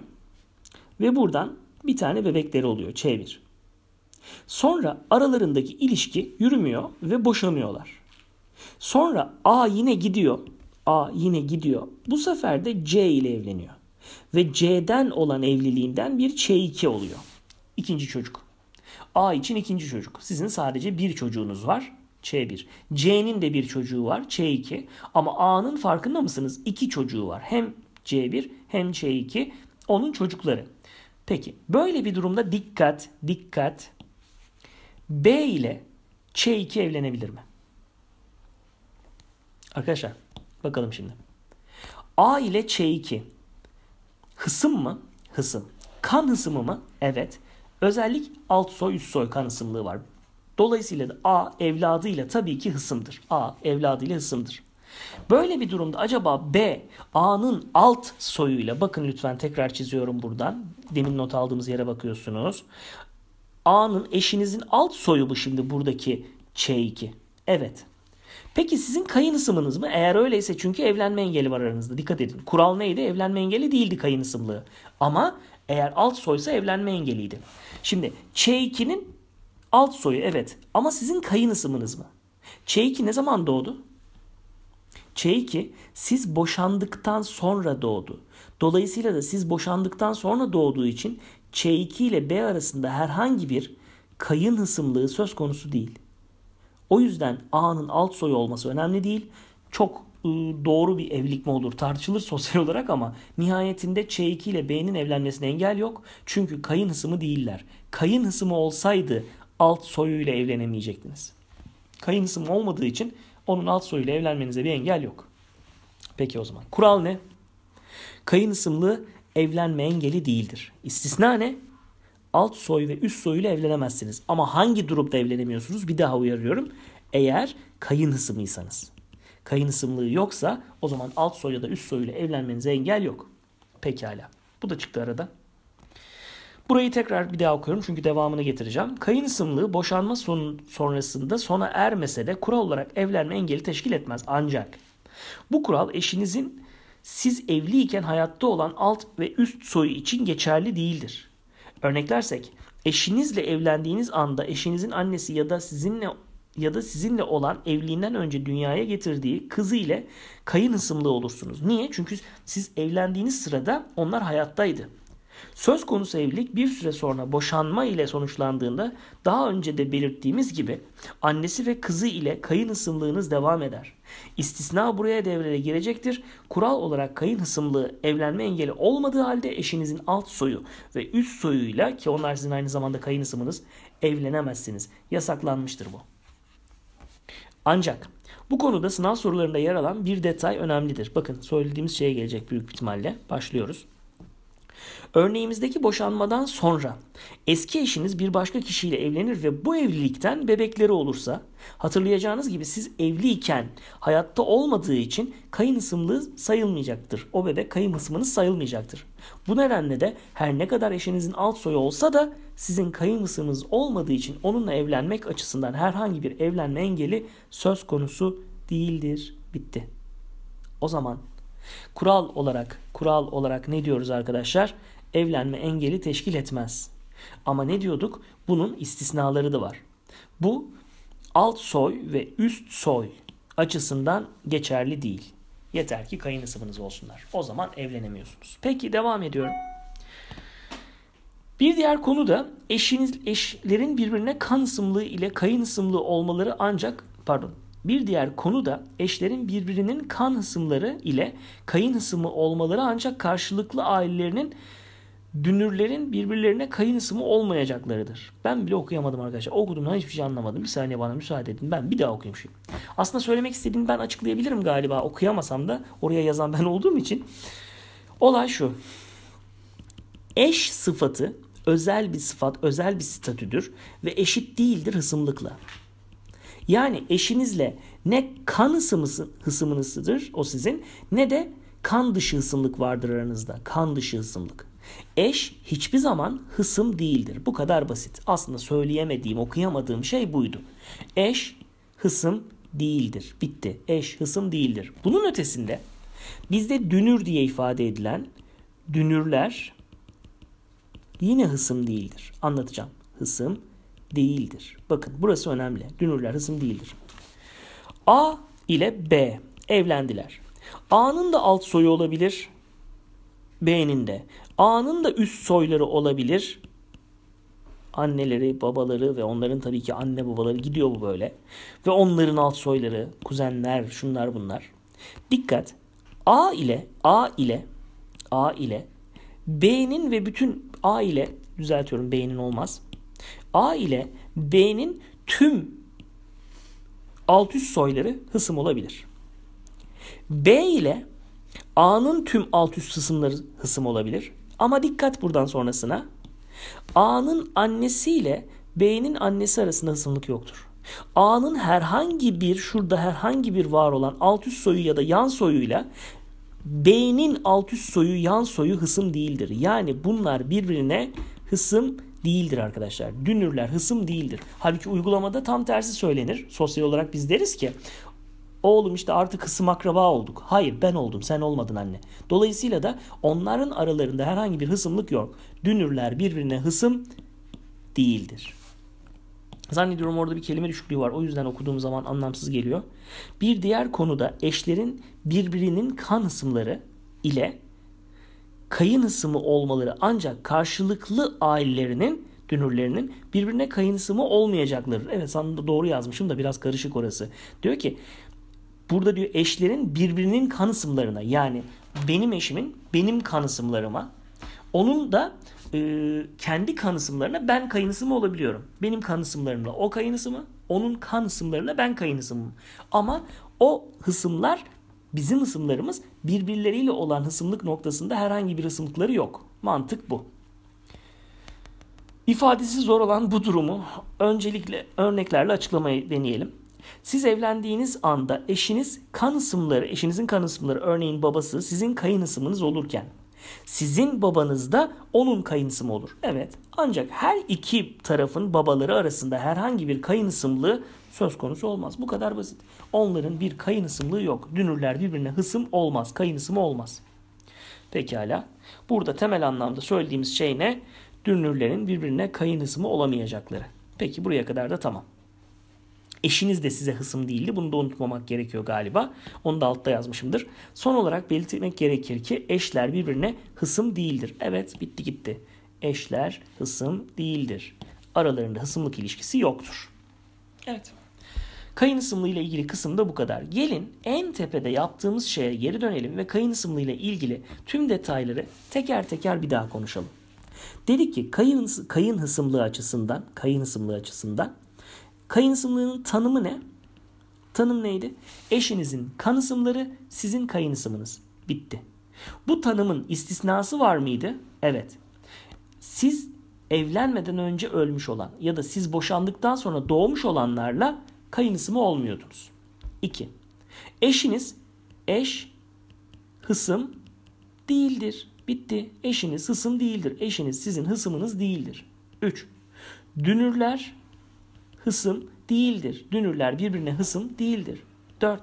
Ve buradan bir tane bebekleri oluyor C1. Sonra aralarındaki ilişki yürümüyor ve boşanıyorlar. Sonra A yine gidiyor. A yine gidiyor. Bu sefer de C ile evleniyor. Ve C'den olan evliliğinden bir C2 oluyor. İkinci çocuk. A için ikinci çocuk. Sizin sadece bir çocuğunuz var. C1. C'nin de bir çocuğu var. C2. Ama A'nın farkında mısınız? İki çocuğu var. Hem C1 hem C2. Onun çocukları. Peki böyle bir durumda dikkat dikkat B ile C 2 evlenebilir mi? Arkadaşlar bakalım şimdi. A ile C 2 hısım mı? Hısım. Kan hısımı mı? Evet. Özellik alt soy üst soy kan hısımlığı var. Dolayısıyla da A evladıyla tabii ki hısımdır. A evladıyla hısımdır. Böyle bir durumda acaba B A'nın alt soyuyla bakın lütfen tekrar çiziyorum buradan. Demin not aldığımız yere bakıyorsunuz. A'nın eşinizin alt soyu bu şimdi buradaki Ç2. Evet. Peki sizin kayın mı? Eğer öyleyse çünkü evlenme engeli var aranızda. Dikkat edin. Kural neydi? Evlenme engeli değildi kayın Ama eğer alt soysa evlenme engeliydi. Şimdi Ç2'nin alt soyu evet. Ama sizin kayın mı? Ç2 ne zaman doğdu? Çeiki şey siz boşandıktan sonra doğdu. Dolayısıyla da siz boşandıktan sonra doğduğu için Ç2 ile B arasında herhangi bir kayın hısımlığı söz konusu değil. O yüzden A'nın alt soyu olması önemli değil. Çok ıı, doğru bir evlilik mi olur tartışılır sosyal olarak ama nihayetinde Ç2 ile B'nin evlenmesine engel yok. Çünkü kayın hısımı değiller. Kayın hısımı olsaydı alt soyuyla evlenemeyecektiniz. Kayın hısımı olmadığı için onun alt soyuyla evlenmenize bir engel yok. Peki o zaman. Kural ne? Kayın isimli evlenme engeli değildir. İstisna ne? Alt soy ve üst soyuyla evlenemezsiniz. Ama hangi durumda evlenemiyorsunuz? Bir daha uyarıyorum. Eğer kayın hısımlıysanız. Kayın hısımlığı yoksa o zaman alt soy ya da üst soyuyla evlenmenize engel yok. Pekala. Bu da çıktı arada. Burayı tekrar bir daha okuyorum çünkü devamını getireceğim. Kayın boşanma son, sonrasında sona ermese de kural olarak evlenme engeli teşkil etmez. Ancak bu kural eşinizin siz evliyken hayatta olan alt ve üst soyu için geçerli değildir. Örneklersek eşinizle evlendiğiniz anda eşinizin annesi ya da sizinle ya da sizinle olan evliliğinden önce dünyaya getirdiği kızı ile kayın ısımlığı olursunuz. Niye? Çünkü siz evlendiğiniz sırada onlar hayattaydı. Söz konusu evlilik bir süre sonra boşanma ile sonuçlandığında daha önce de belirttiğimiz gibi annesi ve kızı ile kayın hısımlığınız devam eder. İstisna buraya devreye girecektir. Kural olarak kayın hısımlığı evlenme engeli olmadığı halde eşinizin alt soyu ve üst soyuyla ki onlar sizin aynı zamanda kayın hısımınız evlenemezsiniz. Yasaklanmıştır bu. Ancak bu konuda sınav sorularında yer alan bir detay önemlidir. Bakın söylediğimiz şeye gelecek büyük ihtimalle. Başlıyoruz. Örneğimizdeki boşanmadan sonra eski eşiniz bir başka kişiyle evlenir ve bu evlilikten bebekleri olursa hatırlayacağınız gibi siz evliyken hayatta olmadığı için kayın sayılmayacaktır. O bebek kayın sayılmayacaktır. Bu nedenle de her ne kadar eşinizin alt soyu olsa da sizin kayın olmadığı için onunla evlenmek açısından herhangi bir evlenme engeli söz konusu değildir. Bitti. O zaman kural olarak kural olarak ne diyoruz arkadaşlar? Evlenme engeli teşkil etmez. Ama ne diyorduk? Bunun istisnaları da var. Bu alt soy ve üst soy açısından geçerli değil. Yeter ki kayınısınız olsunlar. O zaman evlenemiyorsunuz. Peki devam ediyorum. Bir diğer konu da eşiniz, eşlerin birbirine kan ısımlığı ile kayın ısımlığı olmaları ancak pardon bir diğer konu da eşlerin birbirinin kan hısımları ile kayın hısımı olmaları ancak karşılıklı ailelerinin dünürlerin birbirlerine kayın hısımı olmayacaklarıdır. Ben bile okuyamadım arkadaşlar. Okuduğumdan hiçbir şey anlamadım. Bir saniye bana müsaade edin. Ben bir daha okuyayım şimdi. Aslında söylemek istediğimi ben açıklayabilirim galiba. Okuyamasam da oraya yazan ben olduğum için. Olay şu. Eş sıfatı özel bir sıfat, özel bir statüdür ve eşit değildir hısımlıkla. Yani eşinizle ne kan ısımısı, hısımınızdır o sizin ne de kan dışı hısımlık vardır aranızda. Kan dışı hısımlık. Eş hiçbir zaman hısım değildir. Bu kadar basit. Aslında söyleyemediğim, okuyamadığım şey buydu. Eş hısım değildir. Bitti. Eş hısım değildir. Bunun ötesinde bizde dünür diye ifade edilen dünürler yine hısım değildir. Anlatacağım. Hısım değildir. Bakın burası önemli. Dünürler hısım değildir. A ile B evlendiler. A'nın da alt soyu olabilir. B'nin de. A'nın da üst soyları olabilir. Anneleri, babaları ve onların tabii ki anne babaları gidiyor bu böyle. Ve onların alt soyları, kuzenler, şunlar bunlar. Dikkat. A ile A ile A ile B'nin ve bütün A ile düzeltiyorum B'nin olmaz. A ile B'nin tüm alt üst soyları hısım olabilir. B ile A'nın tüm alt üst hısımları hısım olabilir. Ama dikkat buradan sonrasına. A'nın annesi ile B'nin annesi arasında hısımlık yoktur. A'nın herhangi bir şurada herhangi bir var olan alt üst soyu ya da yan soyuyla B'nin alt üst soyu yan soyu hısım değildir. Yani bunlar birbirine hısım değildir arkadaşlar. Dünürler hısım değildir. Halbuki uygulamada tam tersi söylenir. Sosyal olarak biz deriz ki Oğlum işte artık kısım akraba olduk. Hayır ben oldum sen olmadın anne. Dolayısıyla da onların aralarında herhangi bir hısımlık yok. Dünürler birbirine hısım değildir. Zannediyorum orada bir kelime düşüklüğü var. O yüzden okuduğum zaman anlamsız geliyor. Bir diğer konuda eşlerin birbirinin kan hısımları ile kayın mı olmaları ancak karşılıklı ailelerinin dünürlerinin birbirine kayın mı olmayacakları. Evet sanırım doğru yazmışım da biraz karışık orası. Diyor ki burada diyor eşlerin birbirinin kan yani benim eşimin benim kan onun da e, kendi kan ben kayın mı olabiliyorum. Benim kan o kayın mı, onun kan ben kayın mı. Ama o hısımlar bizim ısımlarımız birbirleriyle olan hısımlık noktasında herhangi bir hısımlıkları yok. Mantık bu. İfadesi zor olan bu durumu öncelikle örneklerle açıklamayı deneyelim. Siz evlendiğiniz anda eşiniz kan ısımları, eşinizin kan ısımları örneğin babası sizin kayın ısımınız olurken sizin babanız da onun kayın ısımı olur. Evet ancak her iki tarafın babaları arasında herhangi bir kayın ısımlığı söz konusu olmaz. Bu kadar basit. Onların bir kayın ısımlığı yok. Dünürler birbirine hısım olmaz. Kayın ısımı olmaz. Pekala. Burada temel anlamda söylediğimiz şey ne? Dünürlerin birbirine kayın hısımı olamayacakları. Peki buraya kadar da tamam. Eşiniz de size hısım değildi. Bunu da unutmamak gerekiyor galiba. Onu da altta yazmışımdır. Son olarak belirtmek gerekir ki eşler birbirine hısım değildir. Evet bitti gitti. Eşler hısım değildir. Aralarında hısımlık ilişkisi yoktur. Evet. Kayın ısımlı ile ilgili kısım da bu kadar. Gelin en tepede yaptığımız şeye geri dönelim ve kayın ısımlı ile ilgili tüm detayları teker teker bir daha konuşalım. Dedik ki kayın, kayın hısımlığı açısından, kayın hısımlığı açısından kayın hısımlığının tanımı ne? Tanım neydi? Eşinizin kan ısımları sizin kayın ısımınız. Bitti. Bu tanımın istisnası var mıydı? Evet. Siz evlenmeden önce ölmüş olan ya da siz boşandıktan sonra doğmuş olanlarla kayınısımı olmuyordunuz. 2. Eşiniz eş hısım değildir. Bitti. Eşiniz hısım değildir. Eşiniz sizin hısımınız değildir. 3. Dünürler hısım değildir. Dünürler birbirine hısım değildir. 4.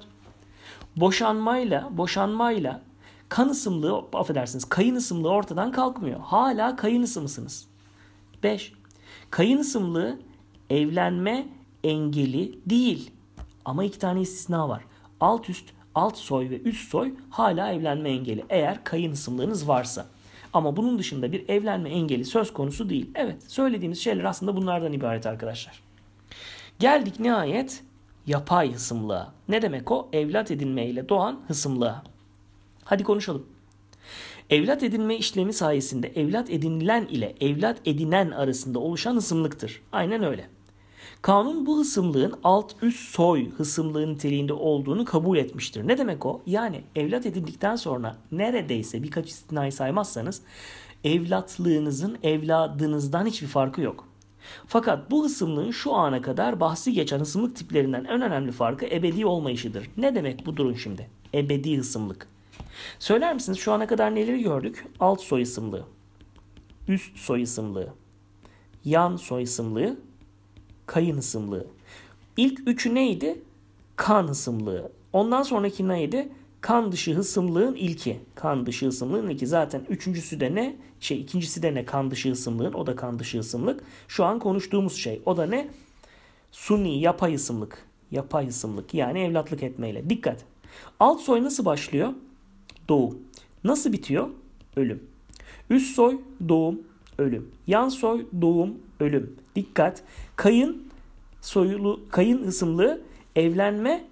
Boşanmayla, boşanmayla kan ısımlığı, affedersiniz kayın ısımlığı ortadan kalkmıyor. Hala kayın ısımısınız. 5. Kayın ısımlığı evlenme engeli değil. Ama iki tane istisna var. Alt üst, alt soy ve üst soy hala evlenme engeli. Eğer kayın ısımlarınız varsa. Ama bunun dışında bir evlenme engeli söz konusu değil. Evet söylediğimiz şeyler aslında bunlardan ibaret arkadaşlar. Geldik nihayet yapay hısımlığa. Ne demek o? Evlat edinmeyle doğan hısımlığa. Hadi konuşalım. Evlat edinme işlemi sayesinde evlat edinilen ile evlat edinen arasında oluşan hısımlıktır. Aynen öyle. Kanun bu hısımlığın alt üst soy hısımlığı niteliğinde olduğunu kabul etmiştir. Ne demek o? Yani evlat edindikten sonra neredeyse birkaç istinayı saymazsanız evlatlığınızın evladınızdan hiçbir farkı yok. Fakat bu hısımlığın şu ana kadar bahsi geçen hısımlık tiplerinden en önemli farkı ebedi olmayışıdır. Ne demek bu durum şimdi? Ebedi hısımlık. Söyler misiniz şu ana kadar neleri gördük? Alt soy hısımlığı, üst soy hısımlığı, yan soy hısımlığı, kayın ısımlığı. İlk üçü neydi? Kan ısımlığı. Ondan sonraki neydi? Kan dışı hısımlığın ilki. Kan dışı hısımlığın ilki. Zaten üçüncüsü de ne? Şey ikincisi de ne? Kan dışı hısımlığın. O da kan dışı hısımlık. Şu an konuştuğumuz şey. O da ne? Suni yapay hısımlık. Yapay hısımlık. Yani evlatlık etmeyle. Dikkat. Alt soy nasıl başlıyor? Doğum. Nasıl bitiyor? Ölüm. Üst soy doğum, ölüm. Yan soy doğum, ölüm. Dikkat. Kayın soyulu, kayın ısımlı evlenme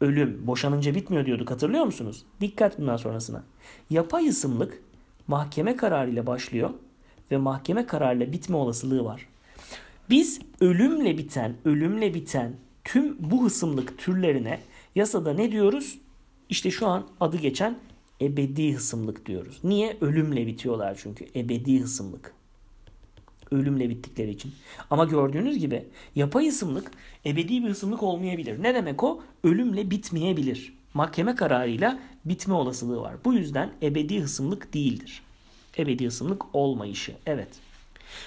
ölüm. Boşanınca bitmiyor diyorduk hatırlıyor musunuz? Dikkat bundan sonrasına. Yapay ısımlık mahkeme kararıyla başlıyor ve mahkeme kararıyla bitme olasılığı var. Biz ölümle biten, ölümle biten tüm bu hısımlık türlerine yasada ne diyoruz? İşte şu an adı geçen ebedi hısımlık diyoruz. Niye? Ölümle bitiyorlar çünkü. Ebedi hısımlık ölümle bittikleri için. Ama gördüğünüz gibi yapay ısımlık ebedi bir ısımlık olmayabilir. Ne demek o? Ölümle bitmeyebilir. Mahkeme kararıyla bitme olasılığı var. Bu yüzden ebedi hısımlık değildir. Ebedi hısımlık olmayışı. Evet.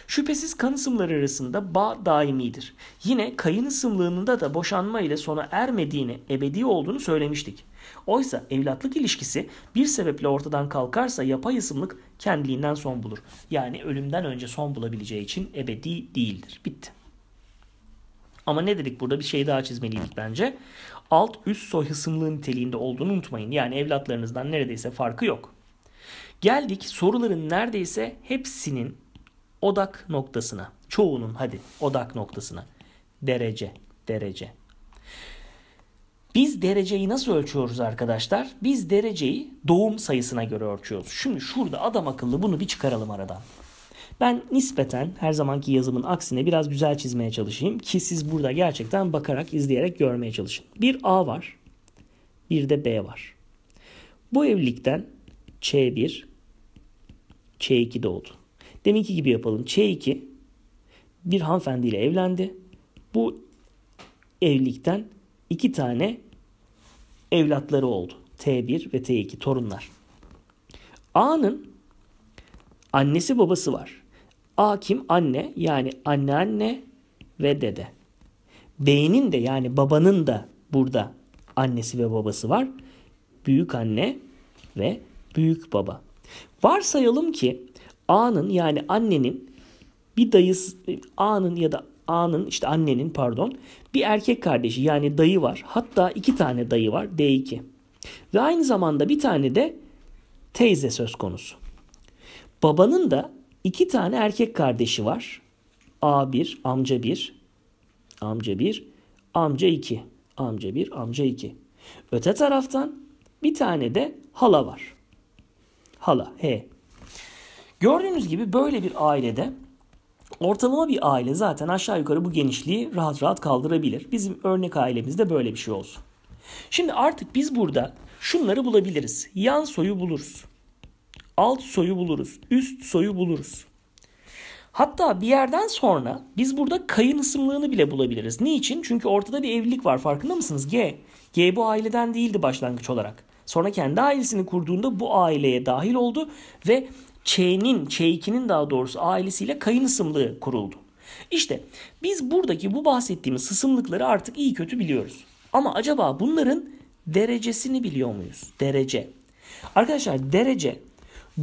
Şüphesiz kan ısımları arasında bağ daimidir. Yine kayın ısımlığında da boşanma ile sona ermediğini, ebedi olduğunu söylemiştik. Oysa evlatlık ilişkisi bir sebeple ortadan kalkarsa yapay ısımlık kendiliğinden son bulur. Yani ölümden önce son bulabileceği için ebedi değildir. Bitti. Ama ne dedik burada bir şey daha çizmeliydik bence. Alt üst soy hısımlığı niteliğinde olduğunu unutmayın. Yani evlatlarınızdan neredeyse farkı yok. Geldik soruların neredeyse hepsinin odak noktasına. Çoğunun hadi odak noktasına. Derece, derece. Biz dereceyi nasıl ölçüyoruz arkadaşlar? Biz dereceyi doğum sayısına göre ölçüyoruz. Şimdi şurada adam akıllı bunu bir çıkaralım aradan. Ben nispeten her zamanki yazımın aksine biraz güzel çizmeye çalışayım ki siz burada gerçekten bakarak izleyerek görmeye çalışın. Bir A var, bir de B var. Bu evlilikten c 1 c 2 doğdu. Deminki gibi yapalım. c 2 bir hanımefendiyle evlendi. Bu evlilikten iki tane evlatları oldu. T1 ve T2 torunlar. A'nın annesi babası var. A kim? Anne yani anneanne ve dede. B'nin de yani babanın da burada annesi ve babası var. Büyük anne ve büyük baba. Varsayalım ki A'nın yani annenin bir dayısı A'nın ya da A'nın işte annenin pardon bir erkek kardeşi yani dayı var. Hatta iki tane dayı var D2. Ve aynı zamanda bir tane de teyze söz konusu. Babanın da iki tane erkek kardeşi var. A1, amca 1, amca 1, amca 2, amca 1, amca 2. Öte taraftan bir tane de hala var. Hala, he. Gördüğünüz gibi böyle bir ailede Ortalama bir aile zaten aşağı yukarı bu genişliği rahat rahat kaldırabilir. Bizim örnek ailemizde böyle bir şey olsun. Şimdi artık biz burada şunları bulabiliriz. Yan soyu buluruz. Alt soyu buluruz. Üst soyu buluruz. Hatta bir yerden sonra biz burada kayın ısımlığını bile bulabiliriz. Niçin? Çünkü ortada bir evlilik var farkında mısınız? G. G bu aileden değildi başlangıç olarak. Sonra kendi ailesini kurduğunda bu aileye dahil oldu ve Ç'nin, Ç2'nin daha doğrusu ailesiyle kayın ısımlığı kuruldu. İşte biz buradaki bu bahsettiğimiz hısımlıkları artık iyi kötü biliyoruz. Ama acaba bunların derecesini biliyor muyuz? Derece. Arkadaşlar derece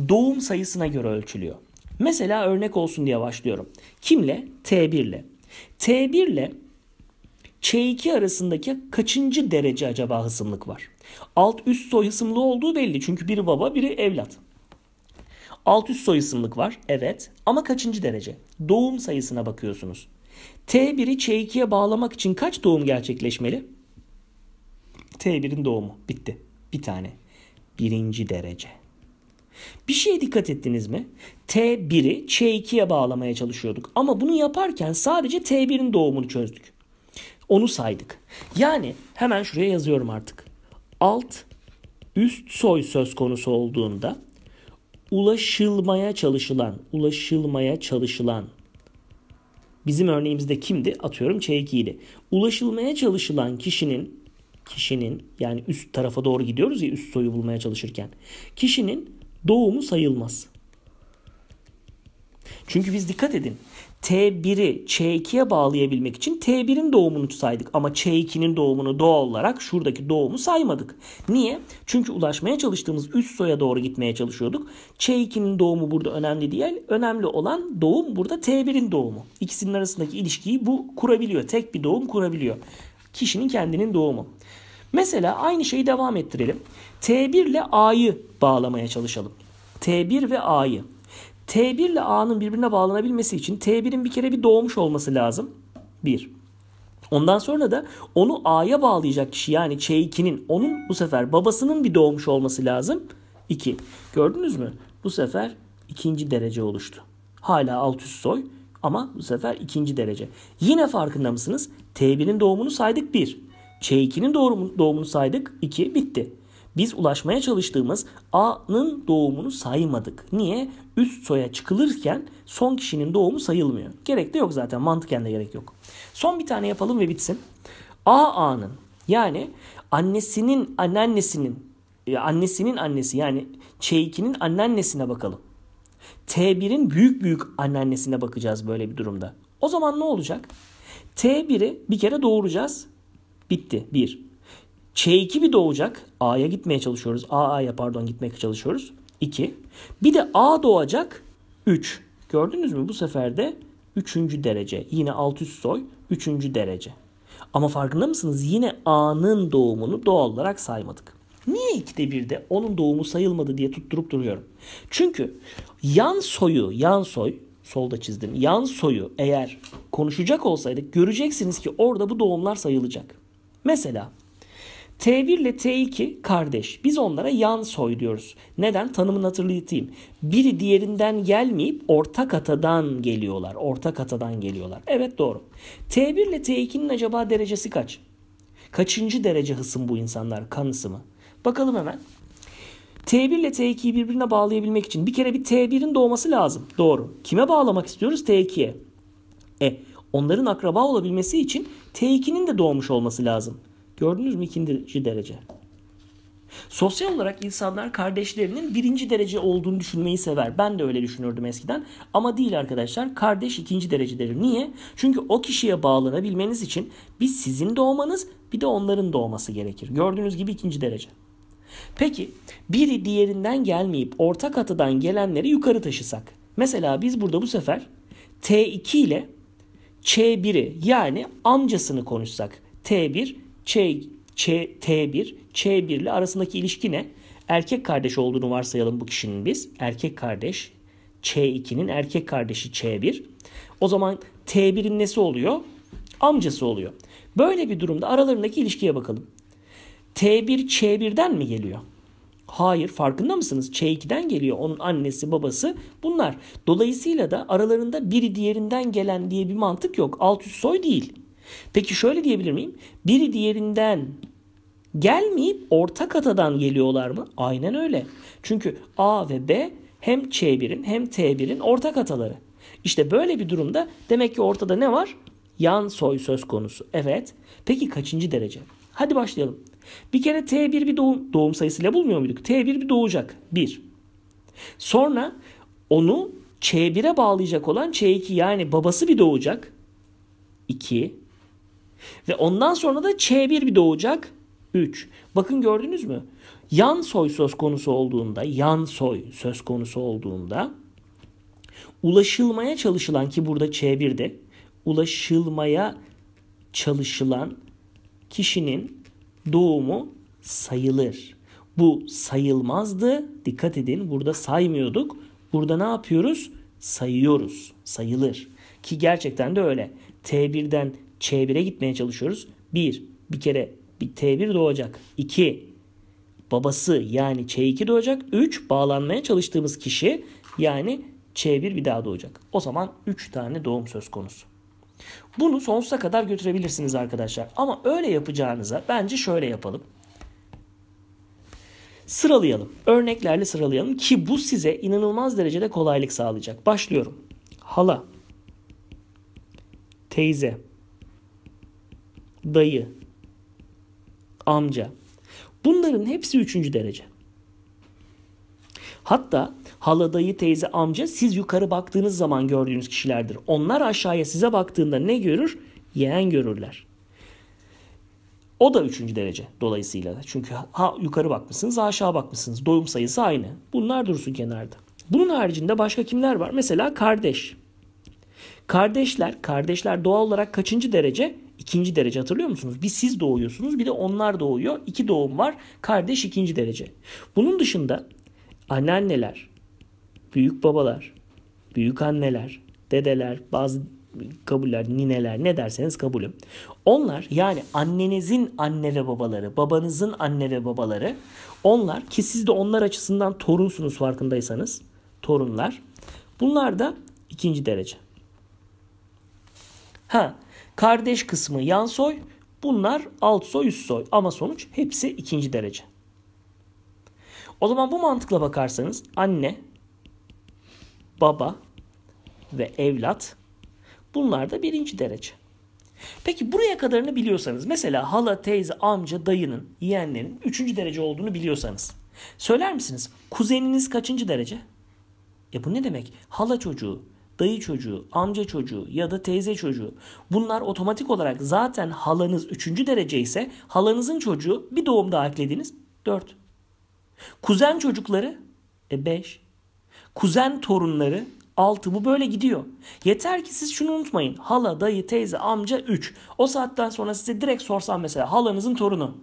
doğum sayısına göre ölçülüyor. Mesela örnek olsun diye başlıyorum. Kimle? T1 ile. T1 ile Ç2 arasındaki kaçıncı derece acaba hısımlık var? Alt üst soy hısımlı olduğu belli çünkü biri baba biri evlat. Alt üst soyısınlık var. Evet. Ama kaçıncı derece? Doğum sayısına bakıyorsunuz. T1'i Ç2'ye bağlamak için kaç doğum gerçekleşmeli? T1'in doğumu. Bitti. Bir tane. Birinci derece. Bir şeye dikkat ettiniz mi? T1'i Ç2'ye bağlamaya çalışıyorduk. Ama bunu yaparken sadece T1'in doğumunu çözdük. Onu saydık. Yani hemen şuraya yazıyorum artık. Alt üst soy söz konusu olduğunda ulaşılmaya çalışılan, ulaşılmaya çalışılan. Bizim örneğimizde kimdi? Atıyorum Çeyki'ydi. Ulaşılmaya çalışılan kişinin, kişinin yani üst tarafa doğru gidiyoruz ya üst soyu bulmaya çalışırken. Kişinin doğumu sayılmaz. Çünkü biz dikkat edin T1'i Ç2'ye bağlayabilmek için T1'in doğumunu saydık ama Ç2'nin doğumunu doğal olarak şuradaki doğumu saymadık. Niye? Çünkü ulaşmaya çalıştığımız üst soya doğru gitmeye çalışıyorduk. Ç2'nin doğumu burada önemli değil. Önemli olan doğum burada T1'in doğumu. İkisinin arasındaki ilişkiyi bu kurabiliyor. Tek bir doğum kurabiliyor. Kişinin kendinin doğumu. Mesela aynı şeyi devam ettirelim. T1 ile A'yı bağlamaya çalışalım. T1 ve A'yı. T1 ile A'nın birbirine bağlanabilmesi için T1'in bir kere bir doğmuş olması lazım. 1. Ondan sonra da onu A'ya bağlayacak kişi yani Ç2'nin onun bu sefer babasının bir doğmuş olması lazım. 2. Gördünüz mü? Bu sefer ikinci derece oluştu. Hala alt üst soy ama bu sefer ikinci derece. Yine farkında mısınız? T1'in doğumunu saydık 1. Ç2'nin doğumunu saydık 2 bitti. Biz ulaşmaya çalıştığımız A'nın doğumunu saymadık. Niye? Üst soya çıkılırken son kişinin doğumu sayılmıyor. Gerek de yok zaten mantıken de gerek yok. Son bir tane yapalım ve bitsin. A A'nın yani annesinin anneannesinin e, annesinin annesi yani Ç2'nin anneannesine bakalım. T1'in büyük büyük anneannesine bakacağız böyle bir durumda. O zaman ne olacak? T1'i bir kere doğuracağız. Bitti. 1. Ç2 bir doğacak. A'ya gitmeye çalışıyoruz. A'ya pardon gitmeye çalışıyoruz. 2. Bir de A doğacak. 3. Gördünüz mü? Bu sefer de 3. derece. Yine alt üst soy 3. derece. Ama farkında mısınız? Yine A'nın doğumunu doğal olarak saymadık. Niye ikide bir de onun doğumu sayılmadı diye tutturup duruyorum. Çünkü yan soyu, yan soy solda çizdim. Yan soyu eğer konuşacak olsaydık göreceksiniz ki orada bu doğumlar sayılacak. Mesela T1 ile T2 kardeş. Biz onlara yan soy diyoruz. Neden? Tanımını hatırlatayım. Biri diğerinden gelmeyip ortak atadan geliyorlar. Ortak atadan geliyorlar. Evet doğru. T1 ile T2'nin acaba derecesi kaç? Kaçıncı derece hısım bu insanlar? Kan hısımı. Bakalım hemen. T1 ile T2'yi birbirine bağlayabilmek için bir kere bir T1'in doğması lazım. Doğru. Kime bağlamak istiyoruz? T2'ye. E onların akraba olabilmesi için T2'nin de doğmuş olması lazım. Gördünüz mü ikinci derece? Sosyal olarak insanlar kardeşlerinin birinci derece olduğunu düşünmeyi sever. Ben de öyle düşünürdüm eskiden. Ama değil arkadaşlar. Kardeş ikinci derecedir. Niye? Çünkü o kişiye bağlanabilmeniz için bir sizin doğmanız bir de onların doğması gerekir. Gördüğünüz gibi ikinci derece. Peki biri diğerinden gelmeyip ortak atıdan gelenleri yukarı taşısak. Mesela biz burada bu sefer T2 ile c 1i yani amcasını konuşsak. T1 Ç, Ç, T1, Ç1 ile arasındaki ilişki ne? Erkek kardeş olduğunu varsayalım bu kişinin biz. Erkek kardeş Ç2'nin erkek kardeşi Ç1. O zaman T1'in nesi oluyor? Amcası oluyor. Böyle bir durumda aralarındaki ilişkiye bakalım. T1 Ç1'den mi geliyor? Hayır farkında mısınız? Ç2'den geliyor onun annesi babası bunlar. Dolayısıyla da aralarında biri diğerinden gelen diye bir mantık yok. Alt üst soy değil. Peki şöyle diyebilir miyim? Biri diğerinden gelmeyip ortak katadan geliyorlar mı? Aynen öyle. Çünkü A ve B hem C1'in hem T1'in ortak kataları. İşte böyle bir durumda demek ki ortada ne var? Yan soy söz konusu. Evet. Peki kaçıncı derece? Hadi başlayalım. Bir kere T1 bir doğum, doğum sayısıyla bulmuyor muyduk? T1 bir doğacak. 1. Sonra onu C1'e bağlayacak olan C2 yani babası bir doğacak. 2. Ve ondan sonra da C1 bir doğacak 3. Bakın gördünüz mü? Yan soy söz konusu olduğunda, yan soy söz konusu olduğunda ulaşılmaya çalışılan ki burada C1'de ulaşılmaya çalışılan kişinin doğumu sayılır. Bu sayılmazdı. Dikkat edin burada saymıyorduk. Burada ne yapıyoruz? Sayıyoruz. Sayılır. Ki gerçekten de öyle. T1'den Ç 1e gitmeye çalışıyoruz. Bir bir kere bir T1 doğacak. İki babası yani Ç 2 doğacak. Üç bağlanmaya çalıştığımız kişi yani Ç 1 bir daha doğacak. O zaman üç tane doğum söz konusu. Bunu sonsuza kadar götürebilirsiniz arkadaşlar. Ama öyle yapacağınıza bence şöyle yapalım. Sıralayalım. Örneklerle sıralayalım ki bu size inanılmaz derecede kolaylık sağlayacak. Başlıyorum. Hala, teyze, dayı, amca. Bunların hepsi üçüncü derece. Hatta hala, dayı, teyze, amca siz yukarı baktığınız zaman gördüğünüz kişilerdir. Onlar aşağıya size baktığında ne görür? Yeğen görürler. O da üçüncü derece dolayısıyla. Çünkü ha yukarı bakmışsınız ha aşağı bakmışsınız. Doğum sayısı aynı. Bunlar dursun kenarda. Bunun haricinde başka kimler var? Mesela kardeş. Kardeşler, kardeşler doğal olarak kaçıncı derece? İkinci derece hatırlıyor musunuz? Bir siz doğuyorsunuz bir de onlar doğuyor. İki doğum var. Kardeş ikinci derece. Bunun dışında anneanneler, büyük babalar, büyük anneler, dedeler, bazı kabuller, nineler ne derseniz kabulüm. Onlar yani annenizin anne ve babaları, babanızın anne ve babaları onlar ki siz de onlar açısından torunsunuz farkındaysanız. Torunlar. Bunlar da ikinci derece. Ha Kardeş kısmı yan soy. Bunlar alt soy üst soy ama sonuç hepsi ikinci derece. O zaman bu mantıkla bakarsanız anne, baba ve evlat bunlar da birinci derece. Peki buraya kadarını biliyorsanız mesela hala, teyze, amca, dayının, yeğenlerin üçüncü derece olduğunu biliyorsanız söyler misiniz kuzeniniz kaçıncı derece? E bu ne demek? Hala çocuğu, dayı çocuğu, amca çocuğu ya da teyze çocuğu. Bunlar otomatik olarak zaten halanız 3. derece ise halanızın çocuğu bir doğum daha eklediniz 4. Kuzen çocukları 5. E Kuzen torunları 6 bu böyle gidiyor. Yeter ki siz şunu unutmayın. Hala, dayı, teyze, amca 3. O saatten sonra size direkt sorsam mesela halanızın torunu.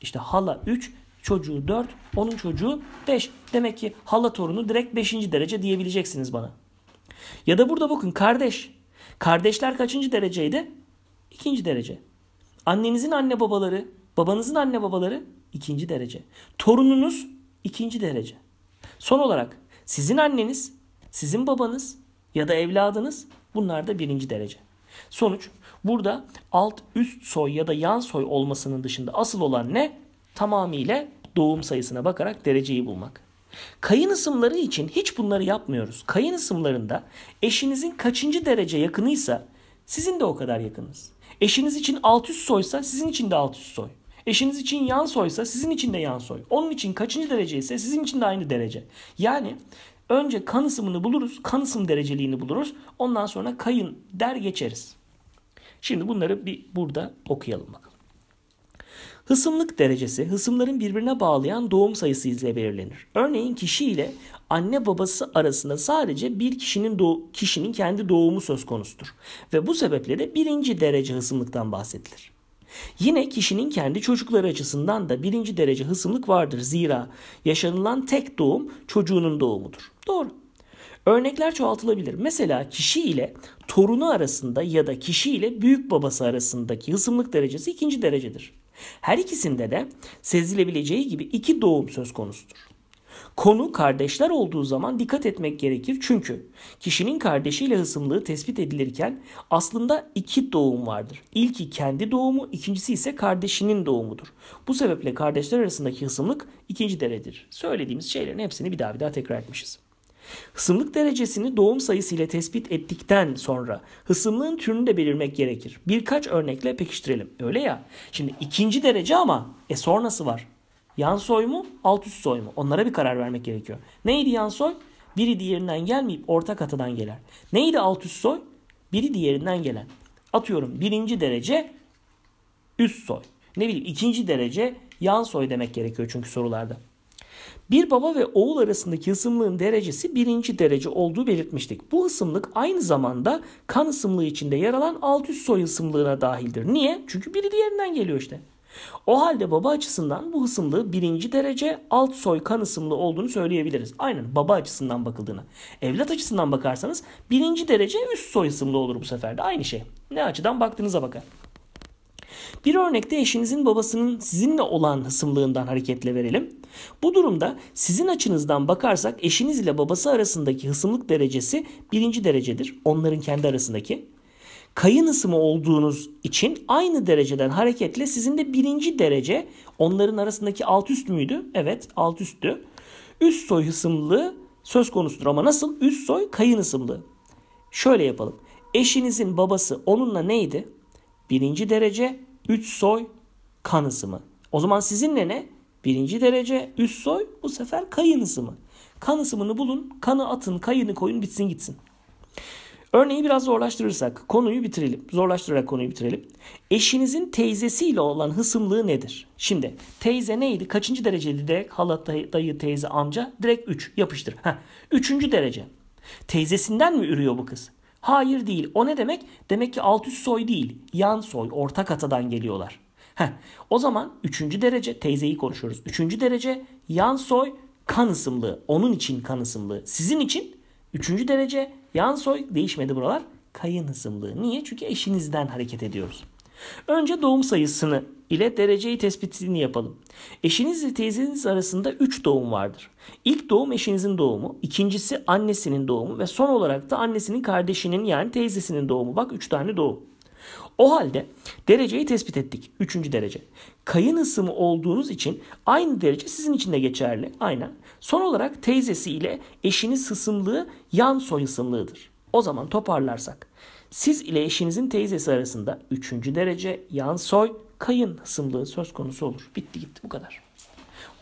İşte hala 3, çocuğu 4, onun çocuğu 5. Demek ki hala torunu direkt 5. derece diyebileceksiniz bana. Ya da burada bakın kardeş. Kardeşler kaçıncı dereceydi? İkinci derece. Annenizin anne babaları, babanızın anne babaları ikinci derece. Torununuz ikinci derece. Son olarak sizin anneniz, sizin babanız ya da evladınız bunlar da birinci derece. Sonuç burada alt üst soy ya da yan soy olmasının dışında asıl olan ne? Tamamıyla doğum sayısına bakarak dereceyi bulmak. Kayın ısımları için hiç bunları yapmıyoruz. Kayın ısımlarında eşinizin kaçıncı derece yakınıysa sizin de o kadar yakınız. Eşiniz için alt üst soysa sizin için de alt üst soy. Eşiniz için yan soysa sizin için de yan soy. Onun için kaçıncı derece ise sizin için de aynı derece. Yani önce kan ısımını buluruz, kan ısım dereceliğini buluruz. Ondan sonra kayın der geçeriz. Şimdi bunları bir burada okuyalım bakalım. Hısımlık derecesi hısımların birbirine bağlayan doğum sayısı ile belirlenir. Örneğin kişi ile anne babası arasında sadece bir kişinin doğ- kişinin kendi doğumu söz konusudur ve bu sebeple de birinci derece hısımlıktan bahsedilir. Yine kişinin kendi çocukları açısından da birinci derece hısımlık vardır zira yaşanılan tek doğum çocuğunun doğumudur. Doğru. Örnekler çoğaltılabilir. Mesela kişi ile torunu arasında ya da kişi ile büyük babası arasındaki hısımlık derecesi ikinci derecedir. Her ikisinde de sezilebileceği gibi iki doğum söz konusudur. Konu kardeşler olduğu zaman dikkat etmek gerekir çünkü kişinin kardeşiyle hısımlığı tespit edilirken aslında iki doğum vardır. İlki kendi doğumu, ikincisi ise kardeşinin doğumudur. Bu sebeple kardeşler arasındaki hısımlık ikinci deredir. Söylediğimiz şeylerin hepsini bir daha bir daha tekrar etmişiz. Hısımlık derecesini doğum sayısı ile tespit ettikten sonra hısımlığın türünü de belirmek gerekir. Birkaç örnekle pekiştirelim. Öyle ya. Şimdi ikinci derece ama e sonrası var. Yan soy mu alt üst soy mu? Onlara bir karar vermek gerekiyor. Neydi yan soy? Biri diğerinden gelmeyip ortak atadan gelen. Neydi alt üst soy? Biri diğerinden gelen. Atıyorum birinci derece üst soy. Ne bileyim ikinci derece yan soy demek gerekiyor çünkü sorularda. Bir baba ve oğul arasındaki ısımlığın derecesi birinci derece olduğu belirtmiştik. Bu ısımlık aynı zamanda kan ısımlığı içinde yer alan alt üst soy ısımlığına dahildir. Niye? Çünkü biri diğerinden geliyor işte. O halde baba açısından bu hısımlığı birinci derece alt soy kan hısımlığı olduğunu söyleyebiliriz. Aynen baba açısından bakıldığını. Evlat açısından bakarsanız birinci derece üst soy hısımlığı olur bu sefer de. Aynı şey. Ne açıdan baktığınıza bakar. Bir örnekte eşinizin babasının sizinle olan hısımlığından hareketle verelim. Bu durumda sizin açınızdan bakarsak eşiniz ile babası arasındaki hısımlık derecesi birinci derecedir. Onların kendi arasındaki. Kayın hısımı olduğunuz için aynı dereceden hareketle sizin de birinci derece onların arasındaki alt üst müydü? Evet alt üsttü. Üst soy hısımlığı söz konusudur ama nasıl? Üst soy kayın hısımlığı. Şöyle yapalım. Eşinizin babası onunla neydi? Birinci derece üç soy kan ısımı. O zaman sizinle ne? Birinci derece üst soy bu sefer kayın ısımı. Kan ısımını bulun, kanı atın, kayını koyun bitsin gitsin. Örneği biraz zorlaştırırsak, konuyu bitirelim. Zorlaştırarak konuyu bitirelim. Eşinizin teyzesiyle olan hısımlığı nedir? Şimdi teyze neydi? Kaçıncı dereceydi direkt? Hala, dayı, teyze, amca. Direkt 3. Yapıştır. Heh. Üçüncü derece. Teyzesinden mi ürüyor bu kız? Hayır değil. O ne demek? Demek ki alt üst soy değil. Yan soy, ortak atadan geliyorlar. Heh. O zaman üçüncü derece teyzeyi konuşuyoruz. Üçüncü derece yan soy kan ısımlığı. Onun için kan ısımlığı. Sizin için üçüncü derece yan soy değişmedi buralar. Kayın ısımlığı. Niye? Çünkü eşinizden hareket ediyoruz. Önce doğum sayısını ile dereceyi tespitini yapalım. Eşinizle teyzeniz arasında 3 doğum vardır. İlk doğum eşinizin doğumu, ikincisi annesinin doğumu ve son olarak da annesinin kardeşinin yani teyzesinin doğumu. Bak 3 tane doğum. O halde dereceyi tespit ettik. Üçüncü derece. Kayın ısımı olduğunuz için aynı derece sizin için de geçerli. Aynen. Son olarak teyzesi ile eşiniz hısımlığı yan soy hısımlığıdır. O zaman toparlarsak. Siz ile eşinizin teyzesi arasında üçüncü derece yan soy kayın hısımlığı söz konusu olur. Bitti gitti bu kadar.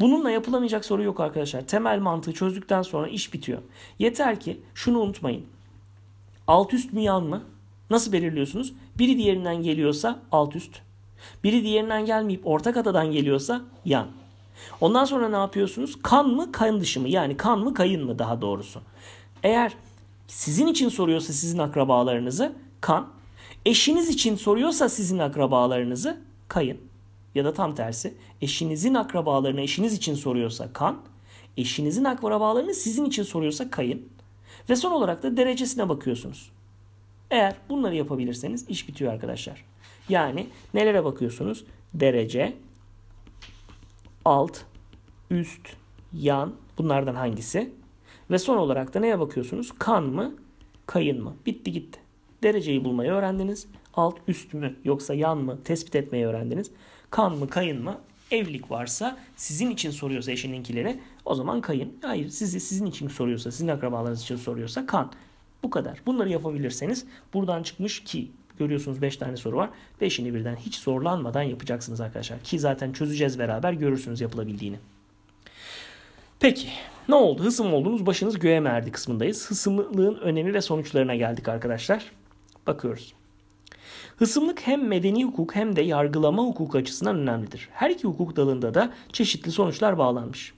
Bununla yapılamayacak soru yok arkadaşlar. Temel mantığı çözdükten sonra iş bitiyor. Yeter ki şunu unutmayın. Alt üst mü yan mı? Nasıl belirliyorsunuz? Biri diğerinden geliyorsa alt üst. Biri diğerinden gelmeyip ortak adadan geliyorsa yan. Ondan sonra ne yapıyorsunuz? Kan mı kayın dışı mı? Yani kan mı kayın mı daha doğrusu. Eğer sizin için soruyorsa sizin akrabalarınızı kan. Eşiniz için soruyorsa sizin akrabalarınızı kayın ya da tam tersi eşinizin akrabalarını eşiniz için soruyorsa kan, eşinizin akrabalarını sizin için soruyorsa kayın ve son olarak da derecesine bakıyorsunuz. Eğer bunları yapabilirseniz iş bitiyor arkadaşlar. Yani nelere bakıyorsunuz? Derece, alt, üst, yan bunlardan hangisi? Ve son olarak da neye bakıyorsunuz? Kan mı, kayın mı? Bitti gitti. Dereceyi bulmayı öğrendiniz alt üst mü yoksa yan mı tespit etmeyi öğrendiniz. Kan mı kayın mı evlilik varsa sizin için soruyorsa eşininkileri o zaman kayın. Hayır sizi sizin için soruyorsa sizin akrabalarınız için soruyorsa kan. Bu kadar. Bunları yapabilirseniz buradan çıkmış ki görüyorsunuz 5 tane soru var. 5'ini birden hiç zorlanmadan yapacaksınız arkadaşlar. Ki zaten çözeceğiz beraber görürsünüz yapılabildiğini. Peki ne oldu? Hısım oldunuz başınız göğe merdi kısmındayız. Hısımlığın önemi ve sonuçlarına geldik arkadaşlar. Bakıyoruz. Hısımlık hem medeni hukuk hem de yargılama hukuk açısından önemlidir. Her iki hukuk dalında da çeşitli sonuçlar bağlanmış.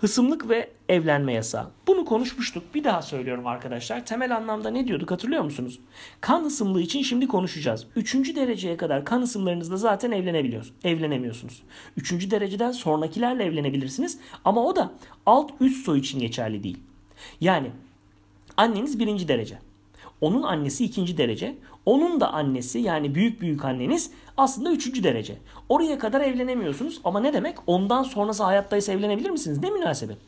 Hısımlık ve evlenme yasağı. Bunu konuşmuştuk. Bir daha söylüyorum arkadaşlar. Temel anlamda ne diyorduk hatırlıyor musunuz? Kan hısımlığı için şimdi konuşacağız. Üçüncü dereceye kadar kan hısımlarınızla zaten evlenebiliyorsunuz. Evlenemiyorsunuz. Üçüncü dereceden sonrakilerle evlenebilirsiniz. Ama o da alt üst soy için geçerli değil. Yani anneniz birinci derece. Onun annesi ikinci derece. Onun da annesi yani büyük büyük anneniz aslında üçüncü derece. Oraya kadar evlenemiyorsunuz ama ne demek? Ondan sonrası hayattaysa evlenebilir misiniz? Ne münasebet?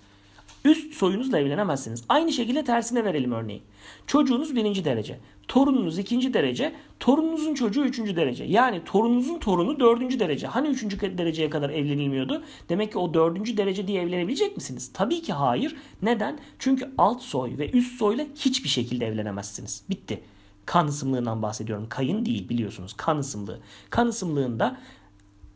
Üst soyunuzla evlenemezsiniz. Aynı şekilde tersine verelim örneği. Çocuğunuz birinci derece, torununuz ikinci derece, torununuzun çocuğu üçüncü derece. Yani torununuzun torunu dördüncü derece. Hani üçüncü dereceye kadar evlenilmiyordu? Demek ki o dördüncü derece diye evlenebilecek misiniz? Tabii ki hayır. Neden? Çünkü alt soy ve üst soyla hiçbir şekilde evlenemezsiniz. Bitti kan ısımlığından bahsediyorum. Kayın değil biliyorsunuz kan ısımlığı. Kan ısımlığında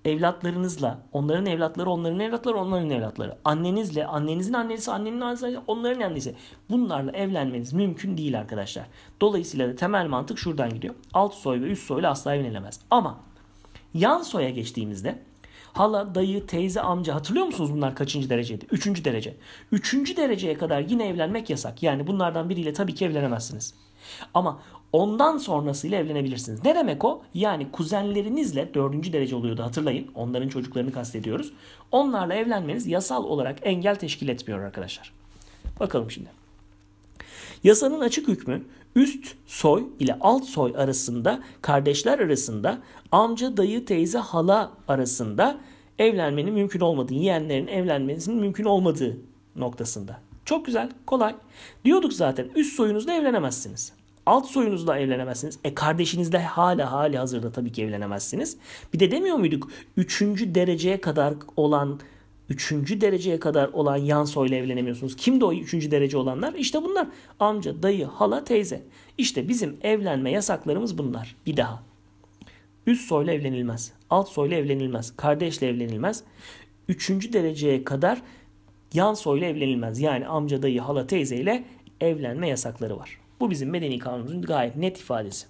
evlatlarınızla, onların evlatları, onların evlatları, onların evlatları, annenizle, annenizin annesi, annenin annesi, onların annesi. Bunlarla evlenmeniz mümkün değil arkadaşlar. Dolayısıyla da temel mantık şuradan gidiyor. Alt soy ve üst soyla asla evlenemez. Ama yan soya geçtiğimizde Hala, dayı, teyze, amca hatırlıyor musunuz bunlar kaçıncı dereceydi? Üçüncü derece. Üçüncü dereceye kadar yine evlenmek yasak. Yani bunlardan biriyle tabii ki evlenemezsiniz. Ama ondan sonrasıyla evlenebilirsiniz. Ne demek o? Yani kuzenlerinizle dördüncü derece oluyordu hatırlayın. Onların çocuklarını kastediyoruz. Onlarla evlenmeniz yasal olarak engel teşkil etmiyor arkadaşlar. Bakalım şimdi. Yasanın açık hükmü üst soy ile alt soy arasında, kardeşler arasında, amca, dayı, teyze, hala arasında evlenmenin mümkün olmadığı, yeğenlerin evlenmesinin mümkün olmadığı noktasında. Çok güzel, kolay. Diyorduk zaten üst soyunuzla evlenemezsiniz. Alt soyunuzla evlenemezsiniz. E kardeşinizle hala hali hazırda tabii ki evlenemezsiniz. Bir de demiyor muyduk? Üçüncü dereceye kadar olan Üçüncü dereceye kadar olan yan soyla evlenemiyorsunuz. Kimdi o üçüncü derece olanlar? İşte bunlar. Amca, dayı, hala, teyze. İşte bizim evlenme yasaklarımız bunlar. Bir daha. Üst soyla evlenilmez. Alt soyla evlenilmez. Kardeşle evlenilmez. Üçüncü dereceye kadar yan soyla evlenilmez. Yani amca, dayı, hala, teyze ile evlenme yasakları var. Bu bizim medeni kanunumuzun gayet net ifadesi.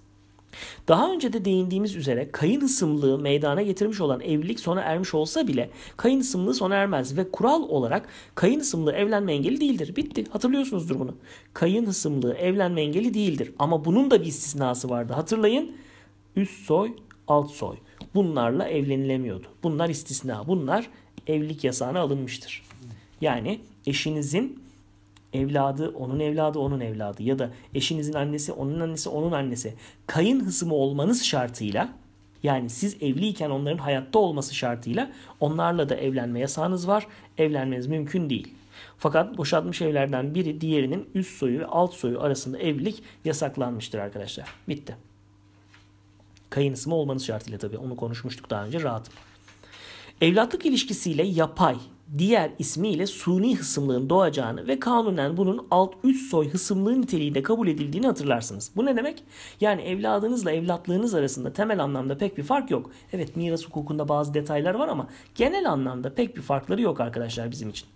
Daha önce de değindiğimiz üzere kayın hısımlığı meydana getirmiş olan evlilik sona ermiş olsa bile kayın hısımlığı sona ermez ve kural olarak kayın hısımlığı evlenme engeli değildir. Bitti. Hatırlıyorsunuzdur bunu. Kayın hısımlığı evlenme engeli değildir. Ama bunun da bir istisnası vardı. Hatırlayın. Üst soy, alt soy. Bunlarla evlenilemiyordu. Bunlar istisna. Bunlar evlilik yasağına alınmıştır. Yani eşinizin evladı, onun evladı, onun evladı ya da eşinizin annesi, onun annesi, onun annesi kayın hısmı olmanız şartıyla yani siz evliyken onların hayatta olması şartıyla onlarla da evlenme yasağınız var. Evlenmeniz mümkün değil. Fakat boşaltmış evlerden biri diğerinin üst soyu ve alt soyu arasında evlilik yasaklanmıştır arkadaşlar. Bitti. Kayın ismi olmanız şartıyla tabii. Onu konuşmuştuk daha önce rahat. Evlatlık ilişkisiyle yapay diğer ismiyle suni hısımlığın doğacağını ve kanunen bunun alt üst soy hısımlığı niteliğinde kabul edildiğini hatırlarsınız. Bu ne demek? Yani evladınızla evlatlığınız arasında temel anlamda pek bir fark yok. Evet miras hukukunda bazı detaylar var ama genel anlamda pek bir farkları yok arkadaşlar bizim için.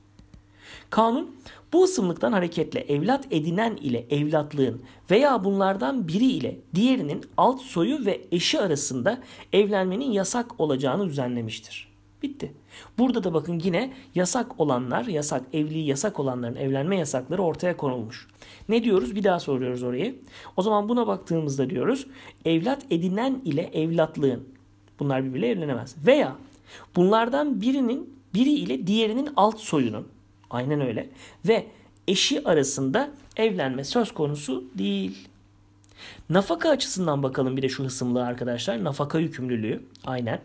Kanun bu ısımlıktan hareketle evlat edinen ile evlatlığın veya bunlardan biri ile diğerinin alt soyu ve eşi arasında evlenmenin yasak olacağını düzenlemiştir. Bitti. Burada da bakın yine yasak olanlar, yasak evliliği yasak olanların evlenme yasakları ortaya konulmuş. Ne diyoruz? Bir daha soruyoruz orayı. O zaman buna baktığımızda diyoruz evlat edinen ile evlatlığın bunlar birbiriyle evlenemez. Veya bunlardan birinin biri ile diğerinin alt soyunun aynen öyle ve eşi arasında evlenme söz konusu değil. Nafaka açısından bakalım bir de şu hısımlığı arkadaşlar. Nafaka yükümlülüğü aynen.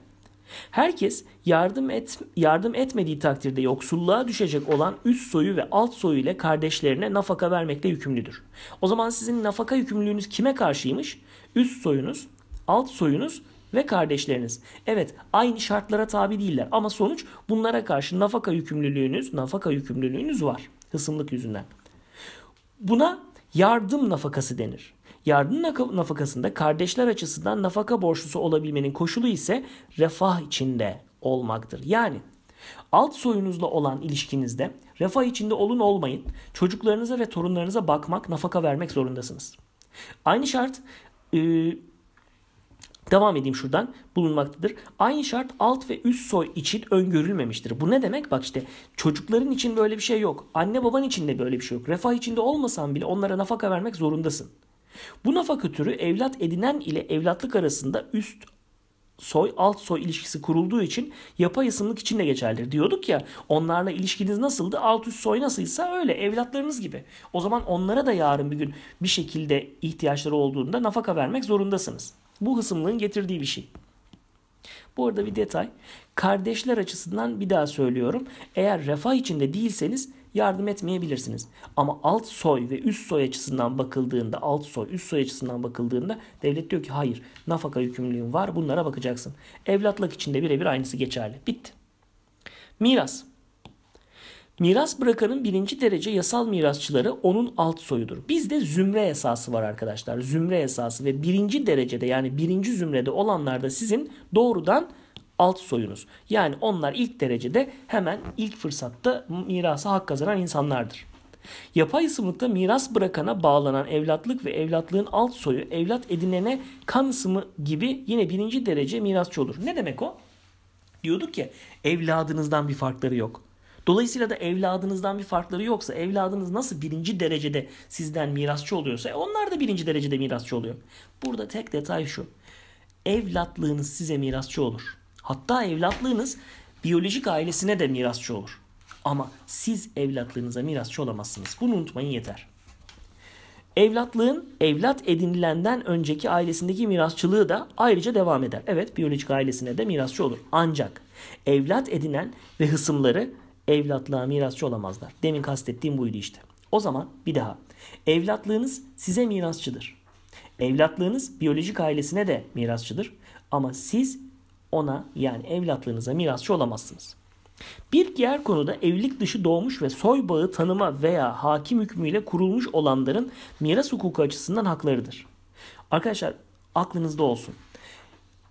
Herkes yardım et yardım etmediği takdirde yoksulluğa düşecek olan üst soyu ve alt soyu ile kardeşlerine nafaka vermekle yükümlüdür. O zaman sizin nafaka yükümlülüğünüz kime karşıymış? Üst soyunuz, alt soyunuz ve kardeşleriniz. Evet aynı şartlara tabi değiller ama sonuç bunlara karşı nafaka yükümlülüğünüz, nafaka yükümlülüğünüz var hısımlık yüzünden. Buna yardım nafakası denir. Yardım nafakasında kardeşler açısından nafaka borçlusu olabilmenin koşulu ise refah içinde olmaktır. Yani alt soyunuzla olan ilişkinizde refah içinde olun olmayın çocuklarınıza ve torunlarınıza bakmak, nafaka vermek zorundasınız. Aynı şart e, Devam edeyim şuradan bulunmaktadır. Aynı şart alt ve üst soy için öngörülmemiştir. Bu ne demek? Bak işte çocukların için böyle bir şey yok. Anne baban için de böyle bir şey yok. Refah içinde olmasan bile onlara nafaka vermek zorundasın. Bu nafaka türü evlat edinen ile evlatlık arasında üst soy alt soy ilişkisi kurulduğu için yapay ısımlık için de geçerlidir. Diyorduk ya onlarla ilişkiniz nasıldı alt üst soy nasılsa öyle evlatlarınız gibi. O zaman onlara da yarın bir gün bir şekilde ihtiyaçları olduğunda nafaka vermek zorundasınız. Bu hısımlığın getirdiği bir şey. Bu arada bir detay. Kardeşler açısından bir daha söylüyorum. Eğer refah içinde değilseniz yardım etmeyebilirsiniz. Ama alt soy ve üst soy açısından bakıldığında, alt soy, üst soy açısından bakıldığında devlet diyor ki hayır, nafaka yükümlülüğün var, bunlara bakacaksın. Evlatlık içinde birebir aynısı geçerli. Bitti. Miras. Miras bırakanın birinci derece yasal mirasçıları onun alt soyudur. Bizde zümre esası var arkadaşlar. Zümre esası ve birinci derecede yani birinci zümrede olanlar da sizin doğrudan alt soyunuz. Yani onlar ilk derecede hemen ilk fırsatta mirasa hak kazanan insanlardır. Yapay ısımlıkta miras bırakana bağlanan evlatlık ve evlatlığın alt soyu evlat edinene kan ısımı gibi yine birinci derece mirasçı olur. Ne demek o? Diyorduk ya evladınızdan bir farkları yok. Dolayısıyla da evladınızdan bir farkları yoksa evladınız nasıl birinci derecede sizden mirasçı oluyorsa e onlar da birinci derecede mirasçı oluyor. Burada tek detay şu. Evlatlığınız size mirasçı olur. Hatta evlatlığınız biyolojik ailesine de mirasçı olur. Ama siz evlatlığınıza mirasçı olamazsınız. Bunu unutmayın yeter. Evlatlığın evlat edinilenden önceki ailesindeki mirasçılığı da ayrıca devam eder. Evet biyolojik ailesine de mirasçı olur. Ancak evlat edinen ve hısımları evlatlığa mirasçı olamazlar. Demin kastettiğim buydu işte. O zaman bir daha. Evlatlığınız size mirasçıdır. Evlatlığınız biyolojik ailesine de mirasçıdır. Ama siz ona yani evlatlığınıza mirasçı olamazsınız. Bir diğer konuda evlilik dışı doğmuş ve soy bağı tanıma veya hakim hükmüyle kurulmuş olanların miras hukuku açısından haklarıdır. Arkadaşlar aklınızda olsun.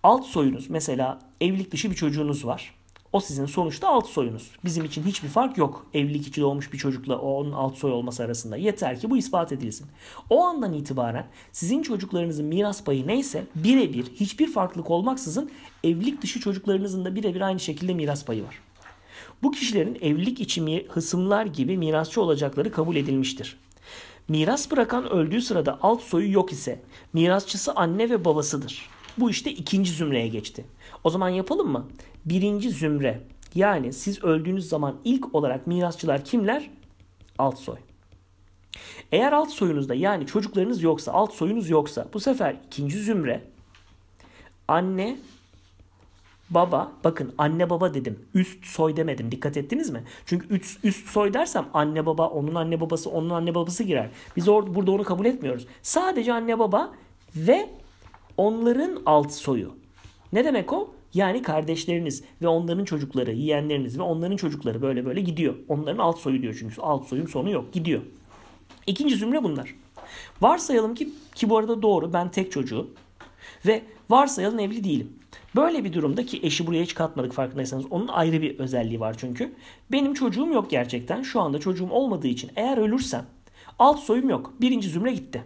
Alt soyunuz mesela evlilik dışı bir çocuğunuz var. O sizin sonuçta alt soyunuz. Bizim için hiçbir fark yok. Evlilik içi doğmuş bir çocukla onun alt soy olması arasında. Yeter ki bu ispat edilsin. O andan itibaren sizin çocuklarınızın miras payı neyse birebir hiçbir farklılık olmaksızın evlilik dışı çocuklarınızın da birebir aynı şekilde miras payı var. Bu kişilerin evlilik içi hısımlar gibi mirasçı olacakları kabul edilmiştir. Miras bırakan öldüğü sırada alt soyu yok ise mirasçısı anne ve babasıdır. Bu işte ikinci zümreye geçti. O zaman yapalım mı? Birinci zümre yani siz öldüğünüz zaman ilk olarak mirasçılar kimler? Alt soy. Eğer alt soyunuzda yani çocuklarınız yoksa, alt soyunuz yoksa bu sefer ikinci zümre anne baba bakın anne baba dedim. Üst soy demedim. Dikkat ettiniz mi? Çünkü üst, üst soy dersem anne baba, onun anne babası, onun anne babası girer. Biz orada burada onu kabul etmiyoruz. Sadece anne baba ve onların alt soyu. Ne demek o? Yani kardeşleriniz ve onların çocukları, yiyenleriniz ve onların çocukları böyle böyle gidiyor. Onların alt soyu diyor çünkü alt soyun sonu yok gidiyor. İkinci zümre bunlar. Varsayalım ki ki bu arada doğru ben tek çocuğu ve varsayalım evli değilim. Böyle bir durumda ki eşi buraya hiç katmadık farkındaysanız onun ayrı bir özelliği var çünkü. Benim çocuğum yok gerçekten şu anda çocuğum olmadığı için eğer ölürsem alt soyum yok. Birinci zümre gitti.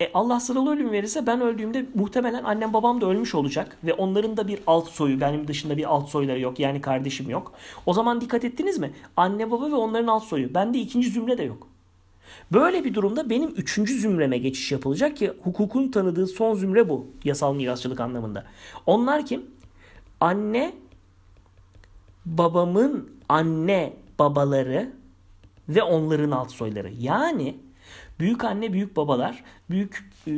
E Allah sıralı ölüm verirse ben öldüğümde muhtemelen annem babam da ölmüş olacak. Ve onların da bir alt soyu benim dışında bir alt soyları yok. Yani kardeşim yok. O zaman dikkat ettiniz mi? Anne baba ve onların alt soyu. Bende ikinci zümre de yok. Böyle bir durumda benim üçüncü zümreme geçiş yapılacak ki hukukun tanıdığı son zümre bu yasal mirasçılık anlamında. Onlar kim? Anne babamın anne babaları ve onların alt soyları. Yani Büyük anne büyük babalar, büyük e,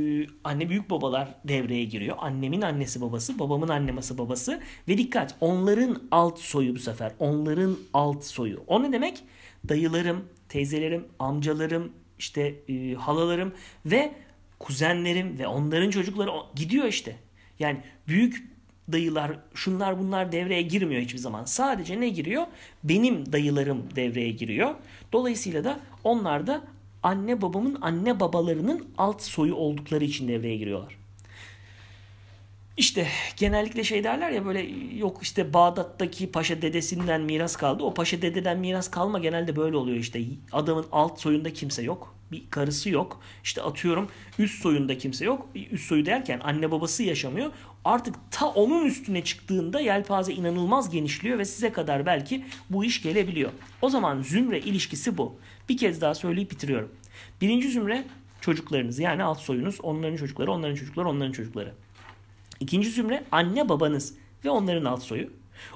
anne büyük babalar devreye giriyor. Annemin annesi babası, babamın annemesi babası ve dikkat onların alt soyu bu sefer. Onların alt soyu. O ne demek? Dayılarım, teyzelerim, amcalarım, işte e, halalarım ve kuzenlerim ve onların çocukları gidiyor işte. Yani büyük dayılar şunlar bunlar devreye girmiyor hiçbir zaman. Sadece ne giriyor? Benim dayılarım devreye giriyor. Dolayısıyla da onlar da anne babamın anne babalarının alt soyu oldukları için devreye giriyorlar. İşte genellikle şey derler ya böyle yok işte Bağdat'taki paşa dedesinden miras kaldı. O paşa dededen miras kalma genelde böyle oluyor işte. Adamın alt soyunda kimse yok. Bir karısı yok. İşte atıyorum üst soyunda kimse yok. Üst soyu derken anne babası yaşamıyor artık ta onun üstüne çıktığında yelpaze inanılmaz genişliyor ve size kadar belki bu iş gelebiliyor. O zaman zümre ilişkisi bu. Bir kez daha söyleyip bitiriyorum. Birinci zümre çocuklarınız yani alt soyunuz, onların çocukları, onların çocukları, onların çocukları. İkinci zümre anne babanız ve onların alt soyu.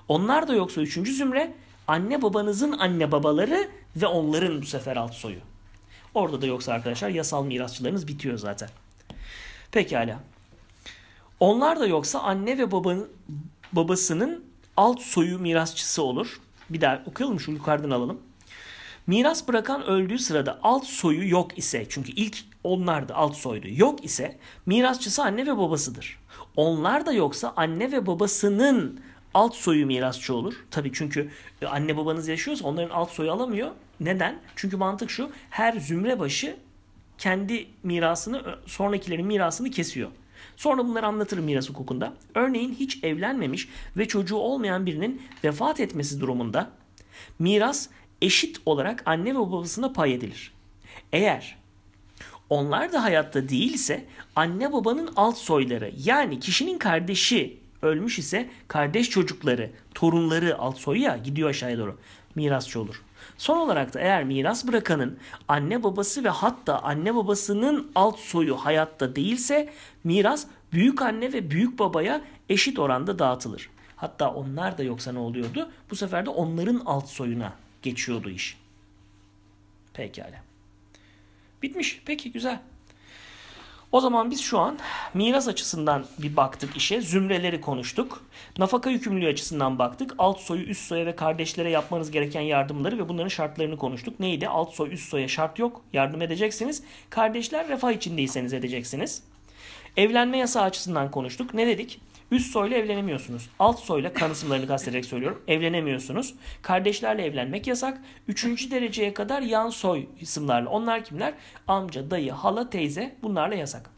Onlar da yoksa üçüncü zümre anne babanızın anne babaları ve onların bu sefer alt soyu. Orada da yoksa arkadaşlar yasal mirasçılarınız bitiyor zaten. Pekala. Onlar da yoksa anne ve babanın babasının alt soyu mirasçısı olur. Bir daha okuyalım şu yukarıdan alalım. Miras bırakan öldüğü sırada alt soyu yok ise çünkü ilk onlar da alt soydu yok ise mirasçısı anne ve babasıdır. Onlar da yoksa anne ve babasının alt soyu mirasçı olur. Tabii çünkü e, anne babanız yaşıyorsa onların alt soyu alamıyor. Neden? Çünkü mantık şu her zümre başı kendi mirasını sonrakilerin mirasını kesiyor. Sonra bunları anlatırım miras hukukunda. Örneğin hiç evlenmemiş ve çocuğu olmayan birinin vefat etmesi durumunda miras eşit olarak anne ve babasına pay edilir. Eğer onlar da hayatta değilse anne babanın alt soyları yani kişinin kardeşi ölmüş ise kardeş çocukları, torunları alt soya gidiyor aşağıya doğru mirasçı olur. Son olarak da eğer miras bırakanın anne babası ve hatta anne babasının alt soyu hayatta değilse miras büyük anne ve büyük babaya eşit oranda dağıtılır. Hatta onlar da yoksa ne oluyordu? Bu sefer de onların alt soyuna geçiyordu iş. Pekala. Bitmiş. Peki güzel. O zaman biz şu an miras açısından bir baktık işe. Zümreleri konuştuk. Nafaka yükümlülüğü açısından baktık. Alt soyu, üst soya ve kardeşlere yapmanız gereken yardımları ve bunların şartlarını konuştuk. Neydi? Alt soy, üst soya şart yok. Yardım edeceksiniz. Kardeşler refah içindeyseniz edeceksiniz. Evlenme yasağı açısından konuştuk. Ne dedik? Üst soyla evlenemiyorsunuz. Alt soyla kan ısımlarını kastederek söylüyorum. Evlenemiyorsunuz. Kardeşlerle evlenmek yasak. Üçüncü dereceye kadar yan soy isimlerle. Onlar kimler? Amca, dayı, hala, teyze bunlarla yasak.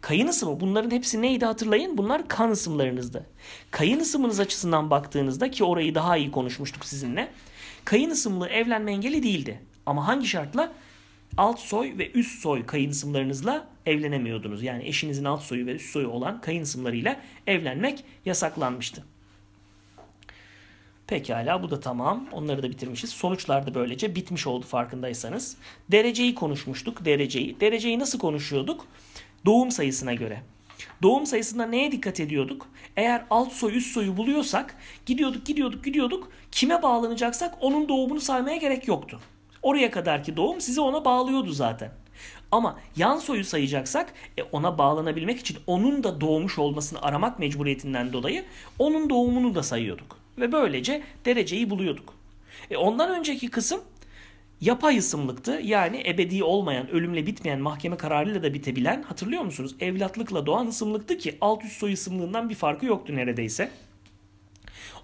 Kayın ısımı bunların hepsi neydi hatırlayın? Bunlar kan ısımlarınızdı. Kayın ısımınız açısından baktığınızda ki orayı daha iyi konuşmuştuk sizinle. Kayın ısımlı evlenme engeli değildi. Ama hangi şartla? alt soy ve üst soy kayınsımlarınızla evlenemiyordunuz. Yani eşinizin alt soyu ve üst soyu olan kayınsımlarıyla evlenmek yasaklanmıştı. Pekala bu da tamam. Onları da bitirmişiz. Sonuçlar da böylece bitmiş oldu farkındaysanız. Dereceyi konuşmuştuk. Dereceyi. Dereceyi nasıl konuşuyorduk? Doğum sayısına göre. Doğum sayısında neye dikkat ediyorduk? Eğer alt soy üst soyu buluyorsak gidiyorduk gidiyorduk gidiyorduk. Kime bağlanacaksak onun doğumunu saymaya gerek yoktu. Oraya kadarki doğum sizi ona bağlıyordu zaten. Ama yan soyu sayacaksak e, ona bağlanabilmek için onun da doğmuş olmasını aramak mecburiyetinden dolayı onun doğumunu da sayıyorduk. Ve böylece dereceyi buluyorduk. E, ondan önceki kısım yapay ısımlıktı. Yani ebedi olmayan, ölümle bitmeyen, mahkeme kararıyla da bitebilen hatırlıyor musunuz? Evlatlıkla doğan ısımlıktı ki alt üst soy ısımlığından bir farkı yoktu neredeyse.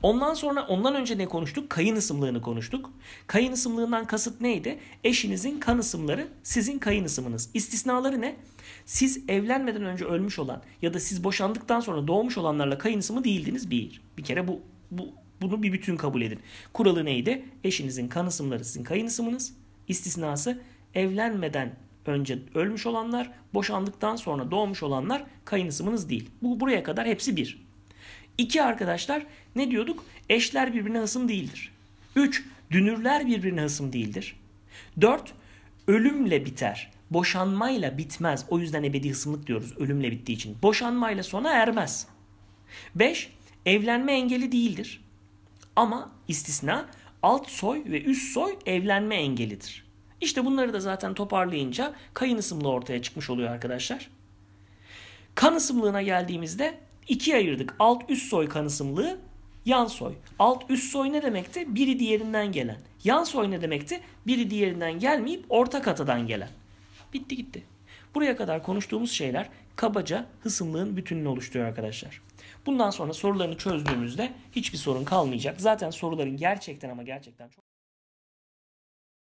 Ondan sonra ondan önce ne konuştuk? Kayın ısımlığını konuştuk. Kayın ısımlığından kasıt neydi? Eşinizin kan ısımları sizin kayın ısımınız. İstisnaları ne? Siz evlenmeden önce ölmüş olan ya da siz boşandıktan sonra doğmuş olanlarla kayın ısımı değildiniz bir. Bir kere bu, bu bunu bir bütün kabul edin. Kuralı neydi? Eşinizin kan ısımları sizin kayın ısımınız. İstisnası evlenmeden önce ölmüş olanlar, boşandıktan sonra doğmuş olanlar kayın ısımınız değil. Bu buraya kadar hepsi bir. İki arkadaşlar ne diyorduk? Eşler birbirine hasım değildir. Üç, dünürler birbirine hasım değildir. Dört, ölümle biter. Boşanmayla bitmez. O yüzden ebedi hısımlık diyoruz ölümle bittiği için. Boşanmayla sona ermez. Beş, evlenme engeli değildir. Ama istisna alt soy ve üst soy evlenme engelidir. İşte bunları da zaten toparlayınca kayın ısımlı ortaya çıkmış oluyor arkadaşlar. Kan ısımlığına geldiğimizde ikiye ayırdık. Alt üst soy kanısımlığı, yan soy. Alt üst soy ne demekti? Biri diğerinden gelen. Yan soy ne demekti? Biri diğerinden gelmeyip orta katadan gelen. Bitti gitti. Buraya kadar konuştuğumuz şeyler kabaca hısımlığın bütününü oluşturuyor arkadaşlar. Bundan sonra sorularını çözdüğümüzde hiçbir sorun kalmayacak. Zaten soruların gerçekten ama gerçekten çok